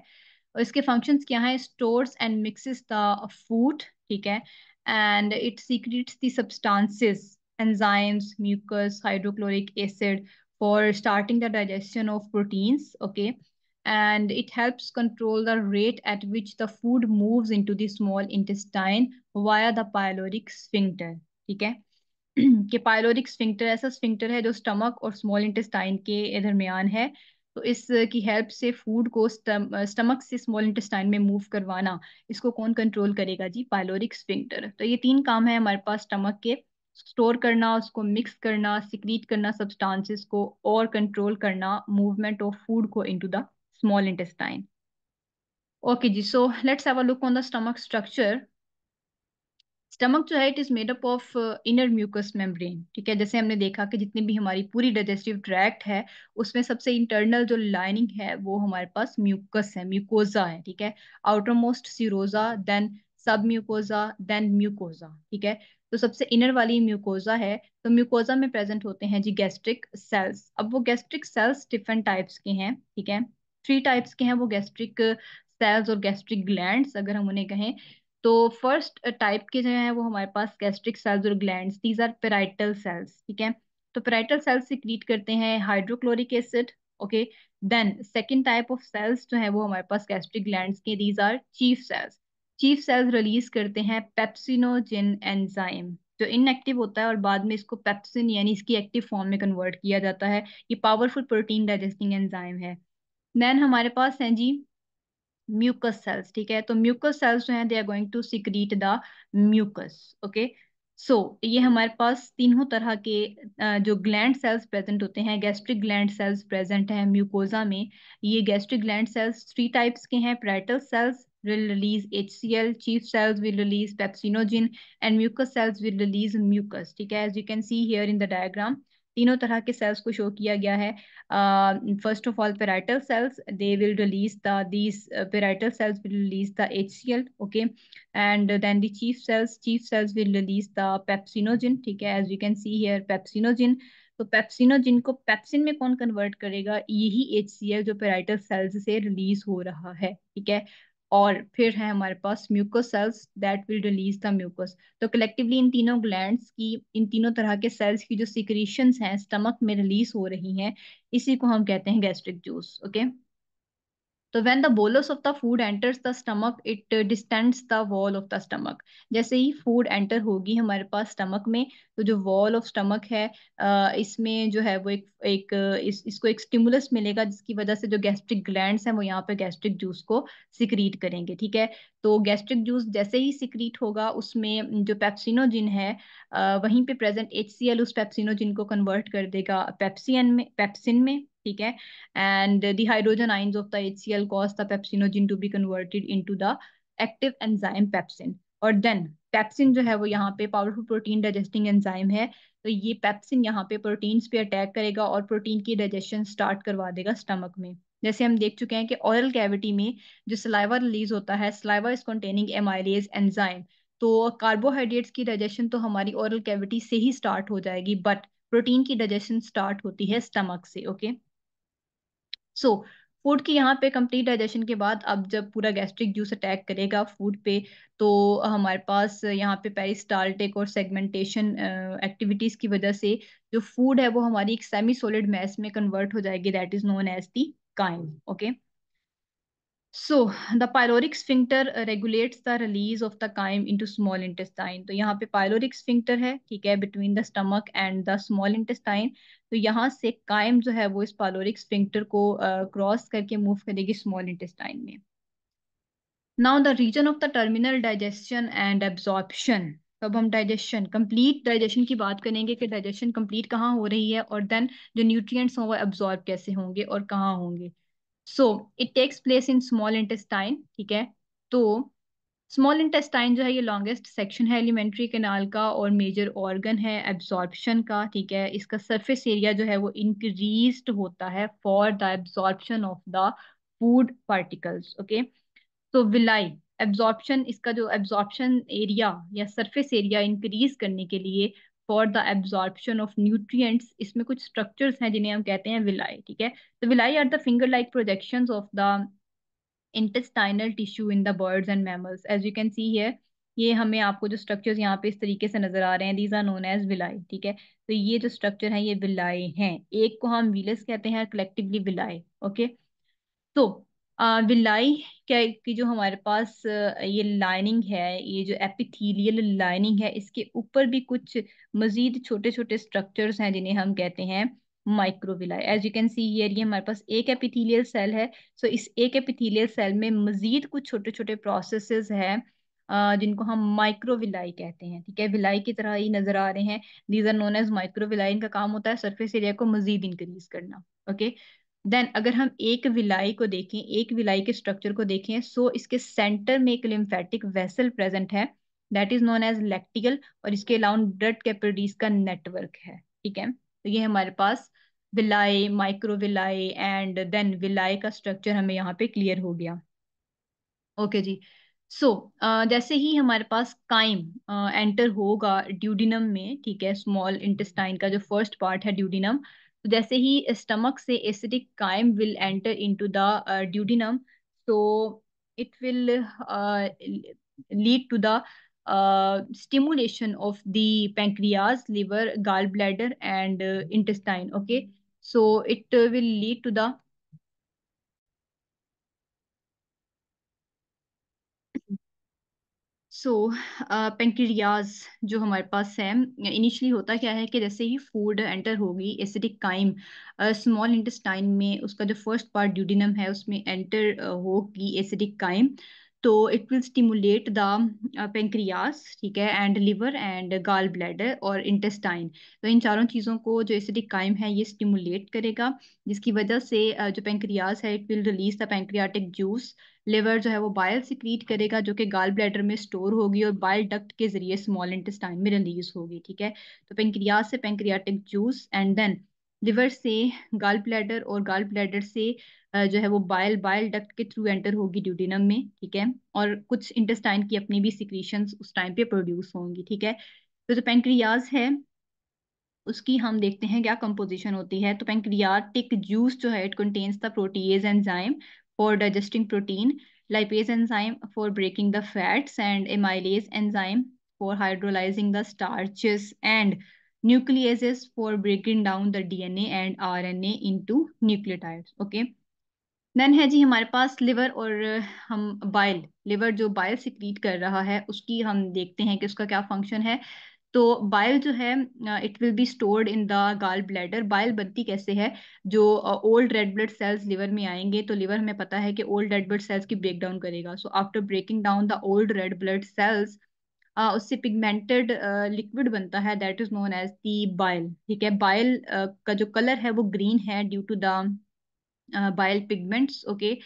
और इसके फंक्शंस क्या हैं stores and mixes the food ठीक है and it secretes the substances enzymes mucus hydrochloric acid for starting the digestion of proteins, okay? And it helps control the rate at which the food moves into the small intestine via the pyloric sphincter, theek hai ke pyloric sphincter aisa sphincter hai jo stomach aur small intestine ke दरमियान hai तो इस की help से food को स्टम, stomach से small intestine में move करवाना इसको कौन कंट्रोल करेगा जी पायलोरिक स्फिंक्टर तो ये तीन काम है हमारे पास स्टमक के स्टोर करना उसको मिक्स करना सिक्रीट करना सब्सटेंसेस को और कंट्रोल करना मूवमेंट ऑफ फूड को into the small intestine okay जी so let's have a look on the stomach structure stomach जो है it is made up of inner mucus membrane ठीक है जैसे हमने देखा कि जितनी भी हमारी पूरी डाइजेस्टिव ट्रैक्ट है उसमें सबसे इंटरनल जो लाइनिंग है वो हमारे पास म्यूकस है म्यूकोजा है ठीक है outermost serosa then submucosa then mucosa ठीक है तो सबसे इनर वाली म्यूकोजा है तो म्यूकोजा में प्रेजेंट होते हैं जी गैस्ट्रिक सेल्स अब वो गैस्ट्रिक सेल्स डिफरेंट टाइप्स के हैं ठीक है थ्री टाइप्स के हैं वो गैस्ट्रिक सेल्स और गैस्ट्रिक ग्लैंड्स अगर हम उन्हें कहें तो फर्स्ट टाइप के जो है वो हमारे पास गैस्ट्रिक सेल्स और gland these are parietal cells ठीक है तो पेराइटल सेल्स सिक्रीट करते हैं hydrochloric acid okay then second type of cells जो है वो हमारे पास गैस्ट्रिक ग्लैंड के these are chief cells chief cells release करते हैं पेप्सिनोजिन एंजाइम जो इनएक्टिव होता है और बाद में इसको पेप्सिन यानी इसकी एक्टिव फॉर्म में कन्वर्ट किया जाता है ये पावरफुल प्रोटीन डाइजेस्टिंग एंजाइम है देन हमारे पास हैं जी म्यूकस सेल्स ठीक है तो म्यूकस सेल्स जो हैं they are going to secrete the mucus okay so so, ये हमारे पास तीनों तरह के जो ग्लैंड सेल्स प्रेजेंट होते हैं गैस्ट्रिक ग्लैंड सेल्स प्रेजेंट हैं म्यूकोजा में ये gastric gland cells three types के हैं parietal cells will release HCl, chief cells will release pepsinogen, and mucus cells will release mucus. Okay, as you can see here in the diagram, तीनों तरह के sales को show किया गया है first of all parietal cells they will release the these parietal cells will release the HCl okay and then the chief cells chief cells will release the pepsinogen ठीक है as you can see here pepsinogen तो pepsinogen को pepsin में कौन convert करेगा यही HCL जो parietal cells से रिलीज हो रहा है ठीक है और फिर है हमारे पास mucus cells that will release the mucus तो कलेक्टिवली इन तीनों ग्लैंड्स की इन तीनों तरह के सेल्स की जो सिक्रीशंस हैं स्टमक में रिलीज हो रही हैं इसी को हम कहते हैं गैस्ट्रिक जूस ओके okay? तो when the bolus of the food enters the stomach it distends the wall of the stomach जैसे ही फूड एंटर होगी हमारे पास स्टमक में तो जो वॉल ऑफ स्टमक है इसमें जो है वो एक एक इस, इसको एक स्टिमुलस मिलेगा जिसकी वजह से जो गैस्ट्रिक ग्लैंड हैं वो यहाँ पे गैस्ट्रिक जूस को सिक्रीट करेंगे ठीक है तो गैस्ट्रिक जूस जैसे ही सिक्रीट होगा उसमें जो पेप्सिनोजिन है वहीं पे प्रेजेंट एच उस पेप्सिनोजिन को कन्वर्ट कर देगा पेप्सियन में पेप्सिन में ठीक है and hydrogen ion of the H C L cause the pepsinogen to be converted into the active enzyme pepsin और देन पेप्सिन जो है वो यहाँ पे पावरफुल प्रोटीन डाइजेस्टिंग एंजाइम है तो ये पेप्सिन यहाँ पे प्रोटीन्स पे अटैक करेगा और प्रोटीन की डाइजेशन स्टार्ट करवा देगा स्टमक में जैसे हम देख चुके हैं कि ऑयल कैविटी में जो सलाइवा रिलीज होता है saliva is containing amylase enzyme तो कार्बोहाइड्रेट्स की डाइजेशन तो हमारी ऑयल कैविटी से ही स्टार्ट हो जाएगी बट प्रोटीन की डाइजेशन स्टार्ट होती है स्टमक से ओके okay? सो फूड की यहाँ पे कंप्लीट डाइजेशन के बाद अब जब पूरा गैस्ट्रिक जूस अटैक करेगा फूड पे तो हमारे पास यहाँ पे पेरिस्टाल्टिक और सेगमेंटेशन एक्टिविटीज की वजह से जो फूड है वो हमारी एक सेमी सॉलिड मैस में कन्वर्ट हो जाएगी that is known as the chyme okay so the pyloric sphincter regulates the release of the chyme into small intestine तो यहाँ पे पायलोरिक स्फिंक्टर है ठीक है between the stomach and the small intestine तो यहाँ से काइम जो है वो इस पायलोरिक स्फिंक्टर को क्रॉस uh, करके मूव करेगी स्मॉल इंटेस्टाइन में now the region of the terminal digestion and absorption अब हम डाइजेशन कंप्लीट डाइजेशन की बात करेंगे कि डाइजेशन कंप्लीट कहाँ हो रही है और देन जो न्यूट्रिएंट्स हों वो एब्जॉर्ब कैसे होंगे और कहाँ होंगे so it takes place in small intestine ठीक है तो स्मॉल इंटेस्टाइन जो है ये लॉन्गेस्ट सेक्शन है एलिमेंट्री कैनाल का और मेजर ऑर्गन है एब्जॉर्प्शन का ठीक है इसका सरफेस एरिया जो है वो इंक्रीज होता है for the absorption of the food particles okay so villi absorption इसका जो एब्जॉर्प्शन एरिया या सरफेस एरिया इंक्रीज करने के लिए for the absorption of nutrients इसमें कुछ स्ट्रक्चर्स हैं जिन्हें हम कहते हैं विलाई ठीक है तो villi are the finger like projection of the intestinal tissue in the birds and mammals as you can see here ये हमें आपको जो स्ट्रक्चर्स यहाँ पे इस तरीके से नजर आ रहे हैं these are known as villi ठीक है तो ये जो स्ट्रक्चर है ये विलाई हैं एक को हम विलस कहते हैं कलेक्टिवली विलाई ओके तो विलाई क्या कि जो हमारे पास ये लाइनिंग है ये जो एपिथीलियल लाइनिंग है इसके ऊपर भी कुछ मजीद छोटे छोटे स्ट्रक्चर्स हैं जिन्हें हम कहते हैं microvilli as you can see here ये हमारे पास एक एपिथीलियल सेल है सो so इस एक एपिथीलियल सेल में मजीद कुछ छोटे छोटे प्रोसेसेस हैं जिनको हम माइक्रोविलाई कहते हैं ठीक है विलाई की तरह ही नजर आ रहे हैं these are known as microvilli इनका काम होता है सरफेस एरिया को मजीद इंक्रीज करना ओके देन अगर हम एक विलाई को देखें एक विलाई के स्ट्रक्चर को देखें सो so इसके सेंटर में एक लिम्फेटिक वेसल प्रेजेंट है that is known as lacteal और इसके अलाउन ब्लड कैपिलरीज का नेटवर्क है ठीक है तो ये हमारे पास villi microvilli and then villi का स्ट्रक्चर हमें यहाँ पे क्लियर हो गया ओके okay जी सो so, uh, जैसे ही हमारे पास काइम एंटर uh, होगा ड्यूडिनम में ठीक है स्मॉल इंटेस्टाइन का जो फर्स्ट पार्ट है ड्यूडिनम तो जैसे ही स्टमक से acidic chyme will enter into the duodenum so it will uh, lead to the uh, stimulation of the pancreas, liver, gallbladder, and uh, intestine. Okay, so it will lead to the so pancreas uh, जो हमारे पास है initially होता क्या है कि जैसे ही फूड एंटर होगी एसिडिक काइम स्मॉल इंटेस्टाइन में उसका जो फर्स्ट पार्ट ड्यूडिनम है उसमें एंटर uh, होगी एसिडिक काइम तो it will stimulate the pancreas ठीक है and liver and gall bladder और इंटेस्टाइन तो इन चारों चीज़ों को जो एसिडिक काइम है ये स्टिमुलेट करेगा जिसकी वजह से uh, जो पेंक्रियाज है it will release the pancreatic juice liver जो है वो बाइल सिक्रीट करेगा जो कि गाल ब्लैडर में स्टोर होगी और बाइल डक्ट के जरिए स्मॉल इंटेस्टाइन में रिलीज होगी ठीक है तो पेंक्रियाज से pancreatic juice and then liver से गाल ब्लैडर और गाल ब्लैडर से जो है वो बाइल बाइल डक्ट के थ्रू एंटर होगी ड्यूडिनम में ठीक है और कुछ इंटेस्टाइन की अपनी भी सिक्रीशन उस टाइम पे प्रोड्यूस होंगी ठीक है तो जो पेंक्रियाज है उसकी हम देखते हैं क्या कंपोजिशन होती है तो पेंक्रियाटिक जूस जो है it contains the protease enzyme for digesting protein, lipase enzyme for breaking the fats, and amylase enzyme for hydrolyzing the starches, and nucleases for breaking down the DNA and RNA into nucleotides. Okay. Then है जी हमारे पास liver और हम bile liver जो bile secrete कर रहा है उसकी हम देखते हैं कि उसका क्या फंक्शन है तो बाइल जो है it will be stored in the gall bladder bile बनती कैसे है जो old red blood cells liver में आएंगे तो लिवर हमें पता है कि ओल्ड रेड ब्लड सेल्स की ब्रेक डाउन करेगा so after breaking down the old red blood cells उससे पिगमेंटेड लिक्विड बनता है that is known as the bile ठीक है बाइल का जो कलर है वो ग्रीन है due to the bile pigments okay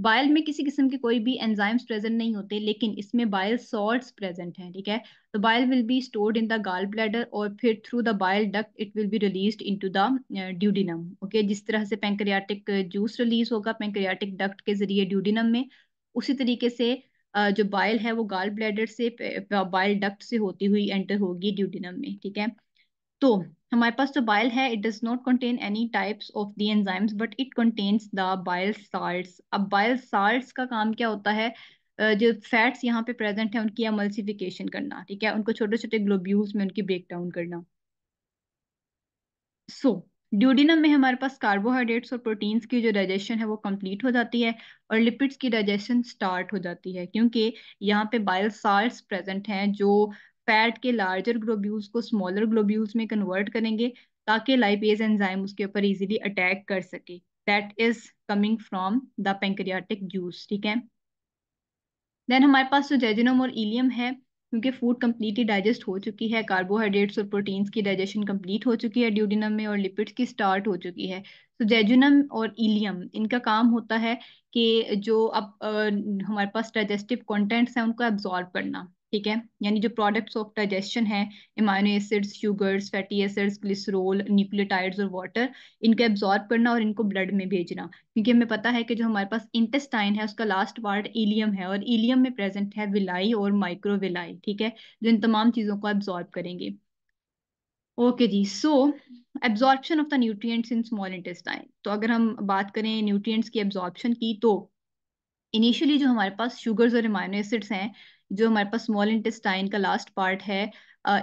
bile में किसी किस्म के कोई भी एंजाइम्स प्रेजेंट नहीं होते लेकिन इसमें बायल सॉल्ट प्रेजेंट हैं ठीक है तो bile will be stored in the gall bladder और फिर through the bile duct it will be released to the duodenum okay जिस तरह से पेंक्रियाटिक जूस रिलीज होगा पेंक्रियाटिक डक्ट के जरिए ड्यूडिनम में उसी तरीके से uh, जो बायल है वो गाल ब्लैडर से बायल uh, डक्ट से होती हुई एंटर होगी ड्यूडिनम में ठीक है तो हमारे पास जो बाइल है it does not contain any types of the enzymes but it contains the bile salts अब बाइल साल्ट्स का काम क्या होता है जो फैट्स यहाँ पे प्रेजेंट है उनकी अमल्सिफिकेशन करना ठीक है उनको छोटे छोटे ग्लोब्यूल्स में उनकी ब्रेक डाउन करना सो so, ड्यूडिनम में हमारे पास कार्बोहाइड्रेट्स और प्रोटीन्स की जो डाइजेशन है वो कंप्लीट हो जाती है और लिपिड्स की डाइजेशन स्टार्ट हो जाती है क्योंकि यहाँ पे बाइल साल्ट प्रेजेंट हैं जो फैट के लार्जर ग्लोब्यूल्स को स्मॉलर ग्लोब्यूल्स में कन्वर्ट करेंगे ताकि लाइपेज एंजाइम उसके ऊपर इजीली अटैक कर सके that is coming from the pancreatic juice ठीक है देन हमारे पास जो तो जेजिनोम और इलियम है क्योंकि फूड कम्प्लीटली डाइजेस्ट हो चुकी है कार्बोहाइड्रेट्स और प्रोटीन्स की डाइजेशन कम्प्लीट हो चुकी है ड्यूडिनम में और लिपिड्स की स्टार्ट हो चुकी है तो जेजुनम और इलियम इनका काम होता है कि जो अब हमारे पास डाइजेस्टिव कंटेंट्स हैं उनको एब्जॉर्ब करना ठीक है यानी जो प्रोडक्ट्स ऑफ डाइजेशन है amino acids sugars fatty acids glycerol nucleotides और वाटर इनको एब्जॉर्ब करना और इनको ब्लड में भेजना क्योंकि हमें पता है कि जो हमारे पास इंटेस्टाइन है उसका लास्ट पार्ट इलियम है और इलियम में प्रेजेंट है विलाई और माइक्रोविलाई ठीक है जो इन तमाम चीज़ों को एब्जॉर्ब करेंगे ओके जी so absorption of the nutrients in small intestine तो अगर हम बात करें न्यूट्रिएंट्स की एब्जॉर्बशन की तो इनिशियली जो हमारे पास शुगर्स और इमाइनो एसिड्स हैं जो हमारे पास स्मॉल इंटेस्टाइन का लास्ट पार्ट है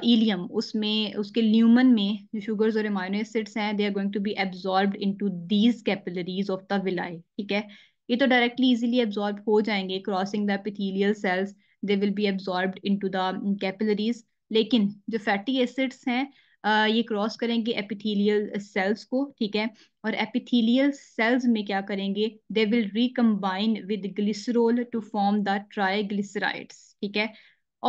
ईलियम uh, उसमें उसके ल्यूमन में जो शुगर्स और एमाइनो एसिड्स हैं they are going to be absorb into these capillaries of the villi ठीक है ये तो डायरेक्टली इजिली एब्जॉर्ब हो जाएंगे crossing the epithelial cells they will be absorb into the capillaries लेकिन जो फैटी एसिड्स हैं Uh, ये क्रॉस करेंगे एपिथीलियल सेल्स को ठीक है और एपिथीलियल सेल्स में क्या करेंगे they will recombine with glycerol to form the triglycerides ठीक है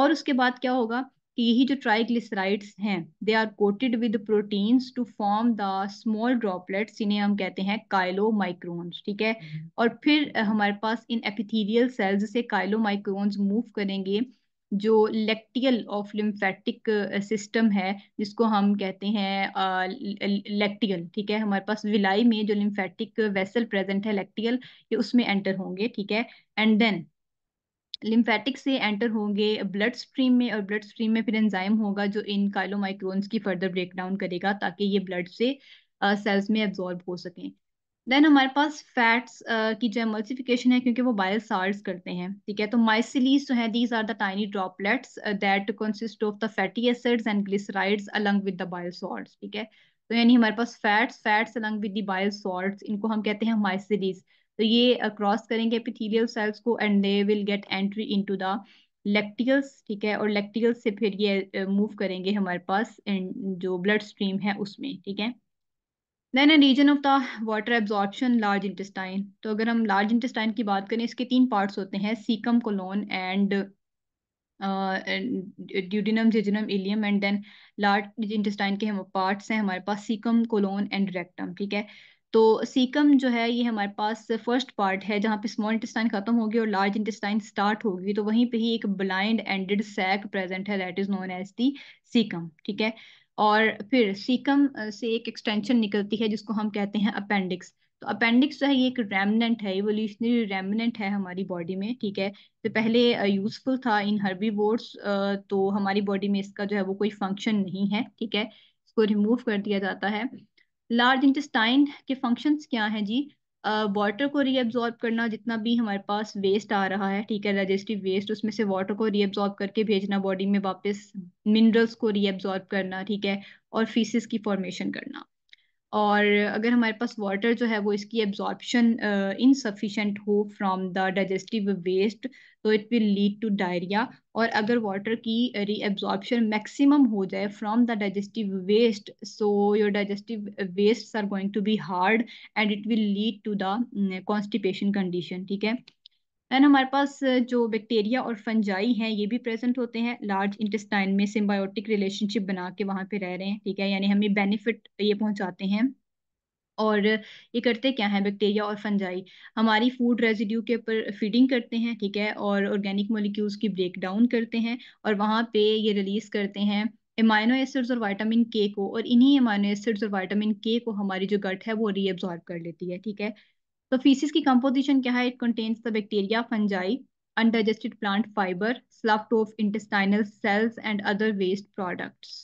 और उसके बाद क्या होगा कि यही जो ट्राइग्लिसराइड्स हैं they are coated with proteins to form the small droplets इन्हें हम कहते हैं काइलो माइक्रोन्स ठीक है हम्म। और फिर हमारे पास इन एपिथीरियल सेल्स से माइक्रोन्स मूव करेंगे जो लेक्टियल ऑफ लिम्फेटिक सिस्टम है जिसको हम कहते हैं लेक्टियल ठीक है हमारे पास विलाई में जो लिम्फेटिक वेसल प्रेजेंट है लेक्टियल ये उसमें एंटर होंगे ठीक है एंड देन लिम्फेटिक से एंटर होंगे ब्लड स्ट्रीम में और ब्लड स्ट्रीम में फिर एंजाइम होगा जो इन काइलोमाइक्रोन्स की फर्दर ब्रेक डाउन करेगा ताकि ये ब्लड से सेल्स uh, में एब्जॉर्ब हो सकें देन हमारे पास फैट्स uh, की जो एमल्सिफिकेशन है क्योंकि वो बायल सार्स करते हैं ठीक है तो माइसिलीज जो है these are the tiny droplets that consist of the fatty acids and glycerides along with the bile salt ठीक है तो यानी हमारे पास fats fats along with the bile salt इनको हम कहते हैं माइसिलीज़ तो ये क्रॉस करेंगे एपिथीलियल सेल्स को and they will get entry into the lacteals ठीक है और लेक्टिकल्स से फिर ये मूव करेंगे हमारे पास जो ब्लड स्ट्रीम है उसमें ठीक है then a region of the water absorption large intestine तो अगर हम लार्ज इंटेस्टाइन की बात करें इसके तीन पार्ट्स होते हैं caecum colon and duodenum jejunum ileum and then large intestine के हम पार्ट्स हैं हमारे पास सीकम कोलोन एंड रेक्टम ठीक है तो सीकम जो है ये हमारे पास फर्स्ट पार्ट है जहाँ पे स्मॉल इंटेस्टाइन खत्म होगी और लार्ज इंटेस्टाइन स्टार्ट होगी तो वहीं पे ही एक ब्लाइंड एंडेड सैक प्रेजेंट है that is known as the caecum ठीक है और फिर सीकम से एक एक्सटेंशन निकलती है जिसको हम कहते हैं अपेंडिक्स तो अपेंडिक्स जो है ये एक रेमनेंट है इवोल्यूशनरी रेमनेंट है हमारी बॉडी में ठीक है तो पहले यूजफुल था इन बोर्ड्स तो हमारी बॉडी में इसका जो है वो कोई फंक्शन नहीं है ठीक है इसको रिमूव कर दिया जाता है लार्ज इंटेस्टाइन के फंक्शंस क्या हैं जी वाटर uh, को रीअब्जॉर्ब करना जितना भी हमारे पास वेस्ट आ रहा है ठीक है डाइजेस्टिव वेस्ट उसमें से वाटर को रीअब्जॉर्ब करके भेजना बॉडी में वापस मिनरल्स को रीअब्जॉर्ब करना ठीक है और फीसिस की फॉर्मेशन करना और अगर हमारे पास वाटर जो है वो इसकी एब्जॉर्बशन इनसफिशेंट हो फ्रॉम द डाइजेस्टिव वेस्ट तो it will lead to diarrhoea और अगर वाटर की रीएब्जॉर्प्शन मैक्सिमम हो जाए from the digestive waste so your digestive waste are going to be hard and it will lead to the constipation condition ठीक है and हमारे पास जो बैक्टीरिया और फंजाई हैं ये भी प्रेजेंट होते हैं लार्ज इंटेस्टाइन में सिम्बायोटिक रिलेशनशिप बना के वहाँ पे रह रहे हैं ठीक है यानी हमें बेनिफिट ये पहुँचाते हैं और ये करते क्या है बैक्टीरिया और फंजाई हमारी फूड रेजिड्यू के ऊपर फीडिंग करते हैं ठीक है और ऑर्गेनिक मोलिक्यूल्स की ब्रेक डाउन करते हैं और वहाँ पे ये रिलीज करते हैं एमाइनो एसिड्स और वाइटामिन के को और इन्हीं एमाइनो एसिड्स और वाइटामिन के को हमारी जो गट है वो रीअब्जॉर्ब कर लेती है ठीक है तो फीसिस की कंपोजिशन क्या है it contains the bacteria fungi undigested plant fibre sloughed off intestinal cells and other waste products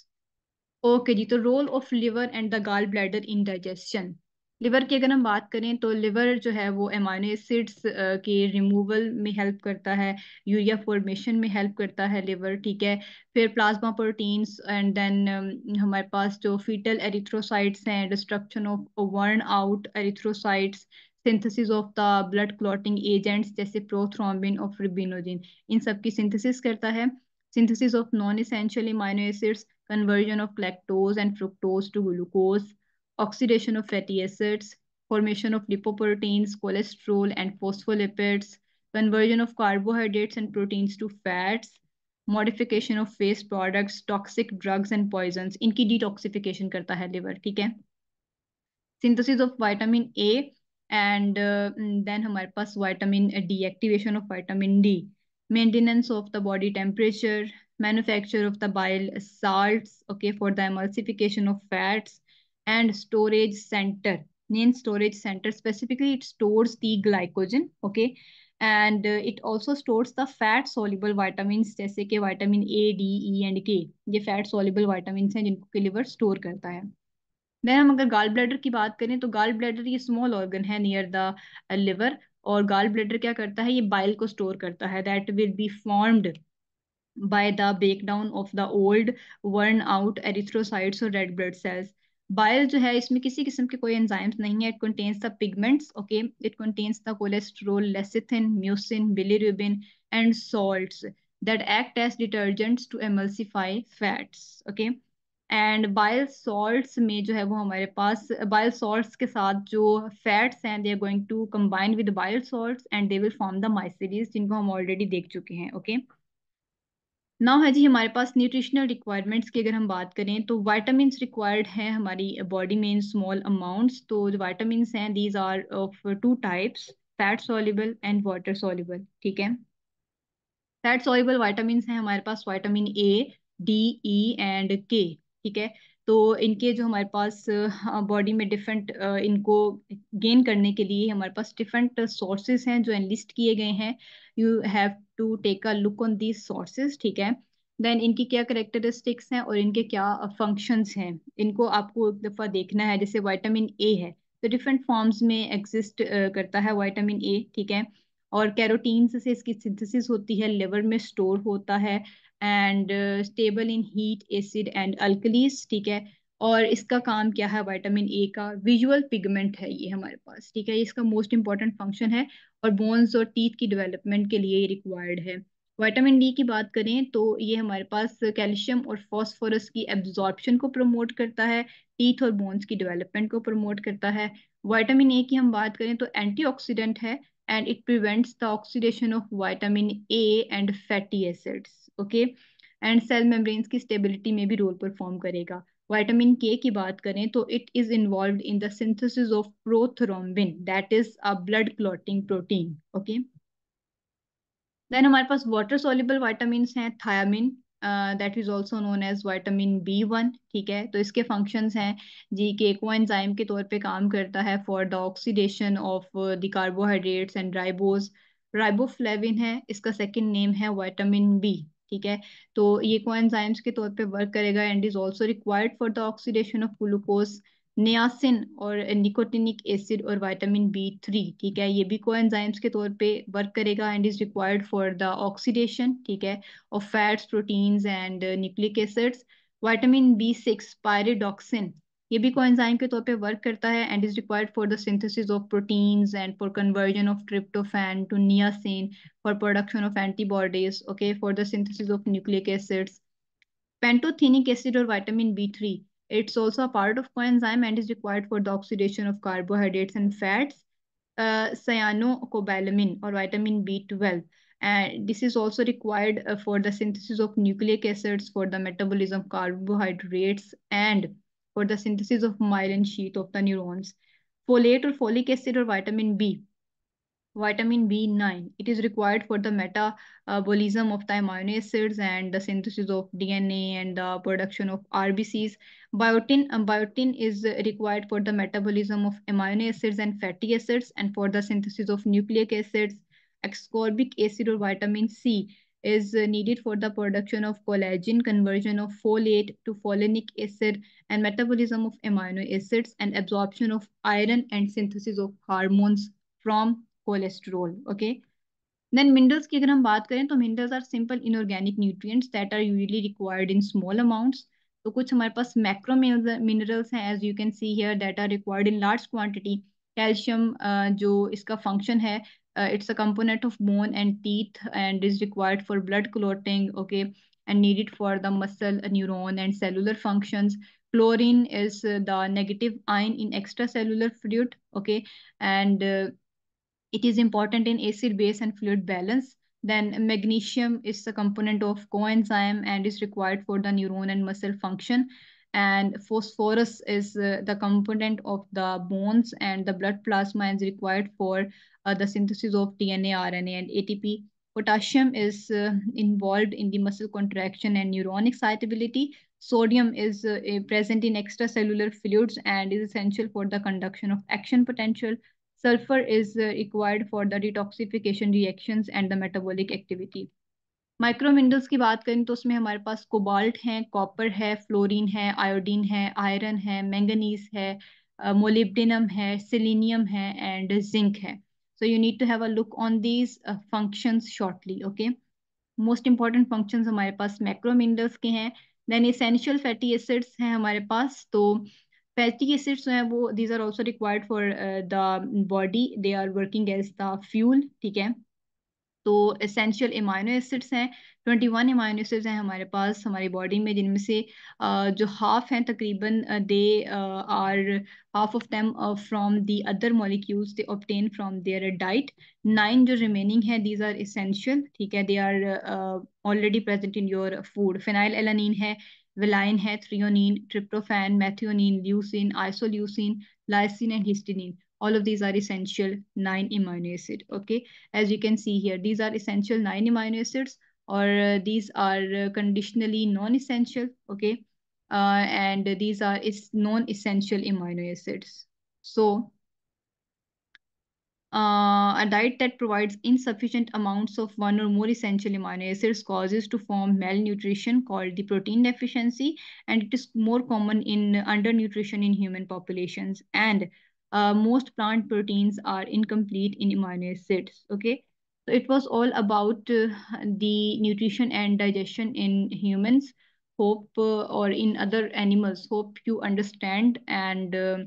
okay जी तो role of liver and the gall bladder in digestion liver की अगर हम बात करें तो लिवर जो है वो एमाइनो एसिड्स के रिमूवल में हेल्प करता है यूरिया फॉर्मेशन में हेल्प करता है लिवर ठीक है फिर प्लाज्मा प्रोटीन्स एंड देन हमारे पास जो फीटल एरिथ्रोसाइट्स हैं destruction of worn out erythrocytes synthesis of the blood clotting agents जैसे प्रोथ्रॉम्बिन और फ्रिबिनोजिन इन सब की सिंथेसिस करता है synthesis of non essential amino acids conversion of galactose and fructose to glucose oxidation of fatty acids formation of lipoproteins cholesterol and phospholipids conversion of carbohydrates and proteins to fats modification of face products toxic drugs and poison इनकी detoxification करता है liver ठीक है synthesis of vitamin A and then uh, mm, हमारे पास vitamin D activation of vitamin D maintenance of the body temperature manufacture of the bile salt okay for the emulsification of fats and storage centre main storage centre specifically it stores the glycogen okay and it also stores the fat soluble vitamin जैसे कि vitamin A D E and K ये fat soluble vitamin हैं जिनको liver store करता है then हम अगर gall bladder की बात करें तो गाल ब्लैडर ये स्मॉल ऑर्गन है नियर द लिवर और गाल ब्लैडर क्या करता है ये बाइल को स्टोर करता है that will be formed by the break down of the old worn out erythrocytes और रेड ब्लड सेल्स बाइल जो है इसमें किसी किस्म के कोई एंजाइम्स नहीं है it contains the pigments okay it contains the cholesterol lecithin mucin bilirubin and salts that act as detergents to emulsify fats okay and bile salts में जो है वो हमारे पास बायल सॉल्ट्स के साथ जो फैट्स हैं they are going to combine with bile salts and they will form the micelles जिनको हम ऑलरेडी देख चुके हैं ओके नाउ है जी हमारे पास न्यूट्रिशनल रिक्वायरमेंट्स की अगर हम बात करें तो वाइटामिन रिक्वायर्ड है हमारी बॉडी में इन स्मॉल अमाउंट्स तो जो वाइटामिन हैं these are of two types fat soluble and water soluble ठीक है फैट सॉलिबल वाइटामिन हैं हमारे पास vitamin A D E and K ठीक है तो इनके जो हमारे पास बॉडी हाँ, में डिफरेंट इनको गेन करने के लिए हमारे पास डिफरेंट सोर्सेज हैं जो एनलिस्ट किए गए हैं you have to take a look on these sources ठीक है देन इनकी क्या करेक्टरिस्टिक्स हैं और इनके क्या फंक्शंस हैं इनको आपको एक दफ़ा देखना है जैसे वाइटामिन ए है तो डिफरेंट फॉर्म्स में एग्जिस्ट करता है वाइटामिन ए ठीक है और कैरोटीन से इसकी सिंथेसिस होती है लिवर में स्टोर होता है and stable in heat acid and alkalis ठीक है और इसका काम क्या है विटामिन ए का विजुअल पिगमेंट है ये हमारे पास ठीक है इसका मोस्ट इंपॉर्टेंट फंक्शन है और बोन्स और टीथ की डेवलपमेंट के लिए ये रिक्वायर्ड है विटामिन डी की बात करें तो ये हमारे पास कैल्शियम और फॉस्फोरस की एब्जॉर्प्शन को प्रमोट करता है टीथ और बोन्स की डेवलपमेंट को प्रमोट करता है वाइटामिन ए की हम बात करें तो एंटी है and it prevents the oxidation of vitamin A and fatty acids okay and cell membranes की स्टेबिलिटी में भी रोल परफॉर्म करेगा वाइटामिन के की बात करें तो it is involve in the synthesis of prothrombin that is a blood clotting protein okay then हमारे पास वाटर सोल्यूबल वाइटामिन हैं thiamine that is also known as vitamin B one ठीक है तो इसके फंक्शंस हैं जी के को एंजाइम के तौर पे काम करता है for the oxidation of the carbohydrates and ribose riboflavin है इसका सेकेंड नेम है वाइटामिन बी ठीक है तो ये कोएंजाइम्स के तौर पे वर्क करेगा and is also required for the oxidation of glucose niacin और निकोटिनिक एसिड और विटामिन बी थ्री ठीक है ये भी कोएंजाइम्स के तौर पे वर्क करेगा and is required for the oxidation ठीक है of fats proteins and nucleic acids vitamin B six pyridoxine ये भी कोएंजाइम के तौर पे वर्क करता है and is required for the synthesis of proteins and for conversion of tryptophan to niacin for production of antibodies okay for the synthesis of nucleic acids pantothenic acid और vitamin B three it's also a part of coenzyme and is required for the oxidation of carbohydrates and fats cyanocobalamin और vitamin B twelve and this is also required for the of of nucleic acids for the metabolism carbohydrates and for the synthesis of myelin sheath of the neurons. Folate or folic acid or vitamin B. Vitamin B9. It is required for the metabolism of the amino acids and the synthesis of DNA and the production of RBCs. Biotin, um, biotin is required for the metabolism of amino acids and fatty acids and for the synthesis of nucleic acids, ascorbic acid or vitamin C is needed for the production of collagen, conversion of folate to folinic acid, and metabolism of amino acids, and absorption of iron and synthesis of hormones from cholesterol. Okay. Then minerals ki agar hum baat kare to minerals are simple inorganic nutrients that are usually required in small amounts. to kuch hamare paas macro minerals hain as you can see here that are required in large quantity calcium uh, जो इसका function है uh, it's a component of bone and teeth and is required for blood clotting okay and needed for the muscle uh, neuron and cellular functions chlorine is uh, the negative ion in extracellular fluid okay and uh, it is important in acid base and fluid balance then magnesium is a component of coenzyme and is required for the neuron and muscle function and phosphorus is uh, the component of the bones and the blood plasma and is required for uh, the synthesis of DNA, RNA, and ATP. Potassium is uh, involved in the muscle contraction and neuron excitability. Sodium is uh, present in extracellular fluids and is essential for the conduction of action potential. Sulfur is uh, required for the detoxification reactions and the metabolic activity. Micro minerals की बात करें तो उसमें हमारे पास cobalt है copper है fluorine है आयोडीन है आयरन है मैंगनीज है मोलिब्डिनम uh, है सिलीनियम है एंड जिंक है so you need to have a look on these function shortly okay most important function हमारे पास मैक्रो मिनरल्स के हैं देन इसेंशियल फैटी एसिड्स हैं हमारे पास तो फैटी एसिड्स हैं वो these are also required for the body they are working as the fuel ठीक है तो एसेंशियल इमाइनो एसिड्स हैं 21 वन इमाइनो एसिड्स हैं हमारे पास हमारी बॉडी में जिनमें से जो हाफ हैं तकरीबन they are half of them from the other molecules they obtain from their diet nine जो रिमेनिंग है दीज आर इसेंशियल ठीक है they are already present in your food phenylalanine है वेलाइन है threonine tryptophan methionine leucine isoleucine lysine and histidine all of these are essential nine amino acid okay as you can see here these are essential nine amino acids or uh, these are uh, conditionally non-essential okay uh, and these are is non-essential amino acids so uh, a diet that provides insufficient amounts of one or more essential amino acids causes to form malnutrition called the protein deficiency and it is more common in undernutrition in human populations and uh, most plant proteins are incomplete in amino acids. Okay, so it was all about uh, the nutrition and digestion in humans. Hope uh, or in other animals. Hope you understand and uh,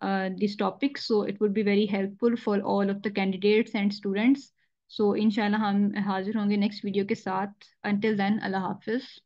uh, this topic. So it would be very helpful for all of the candidates and students. So inshallah, हम हाजिर होंगे next video ke saath. Until then, Allah Hafiz.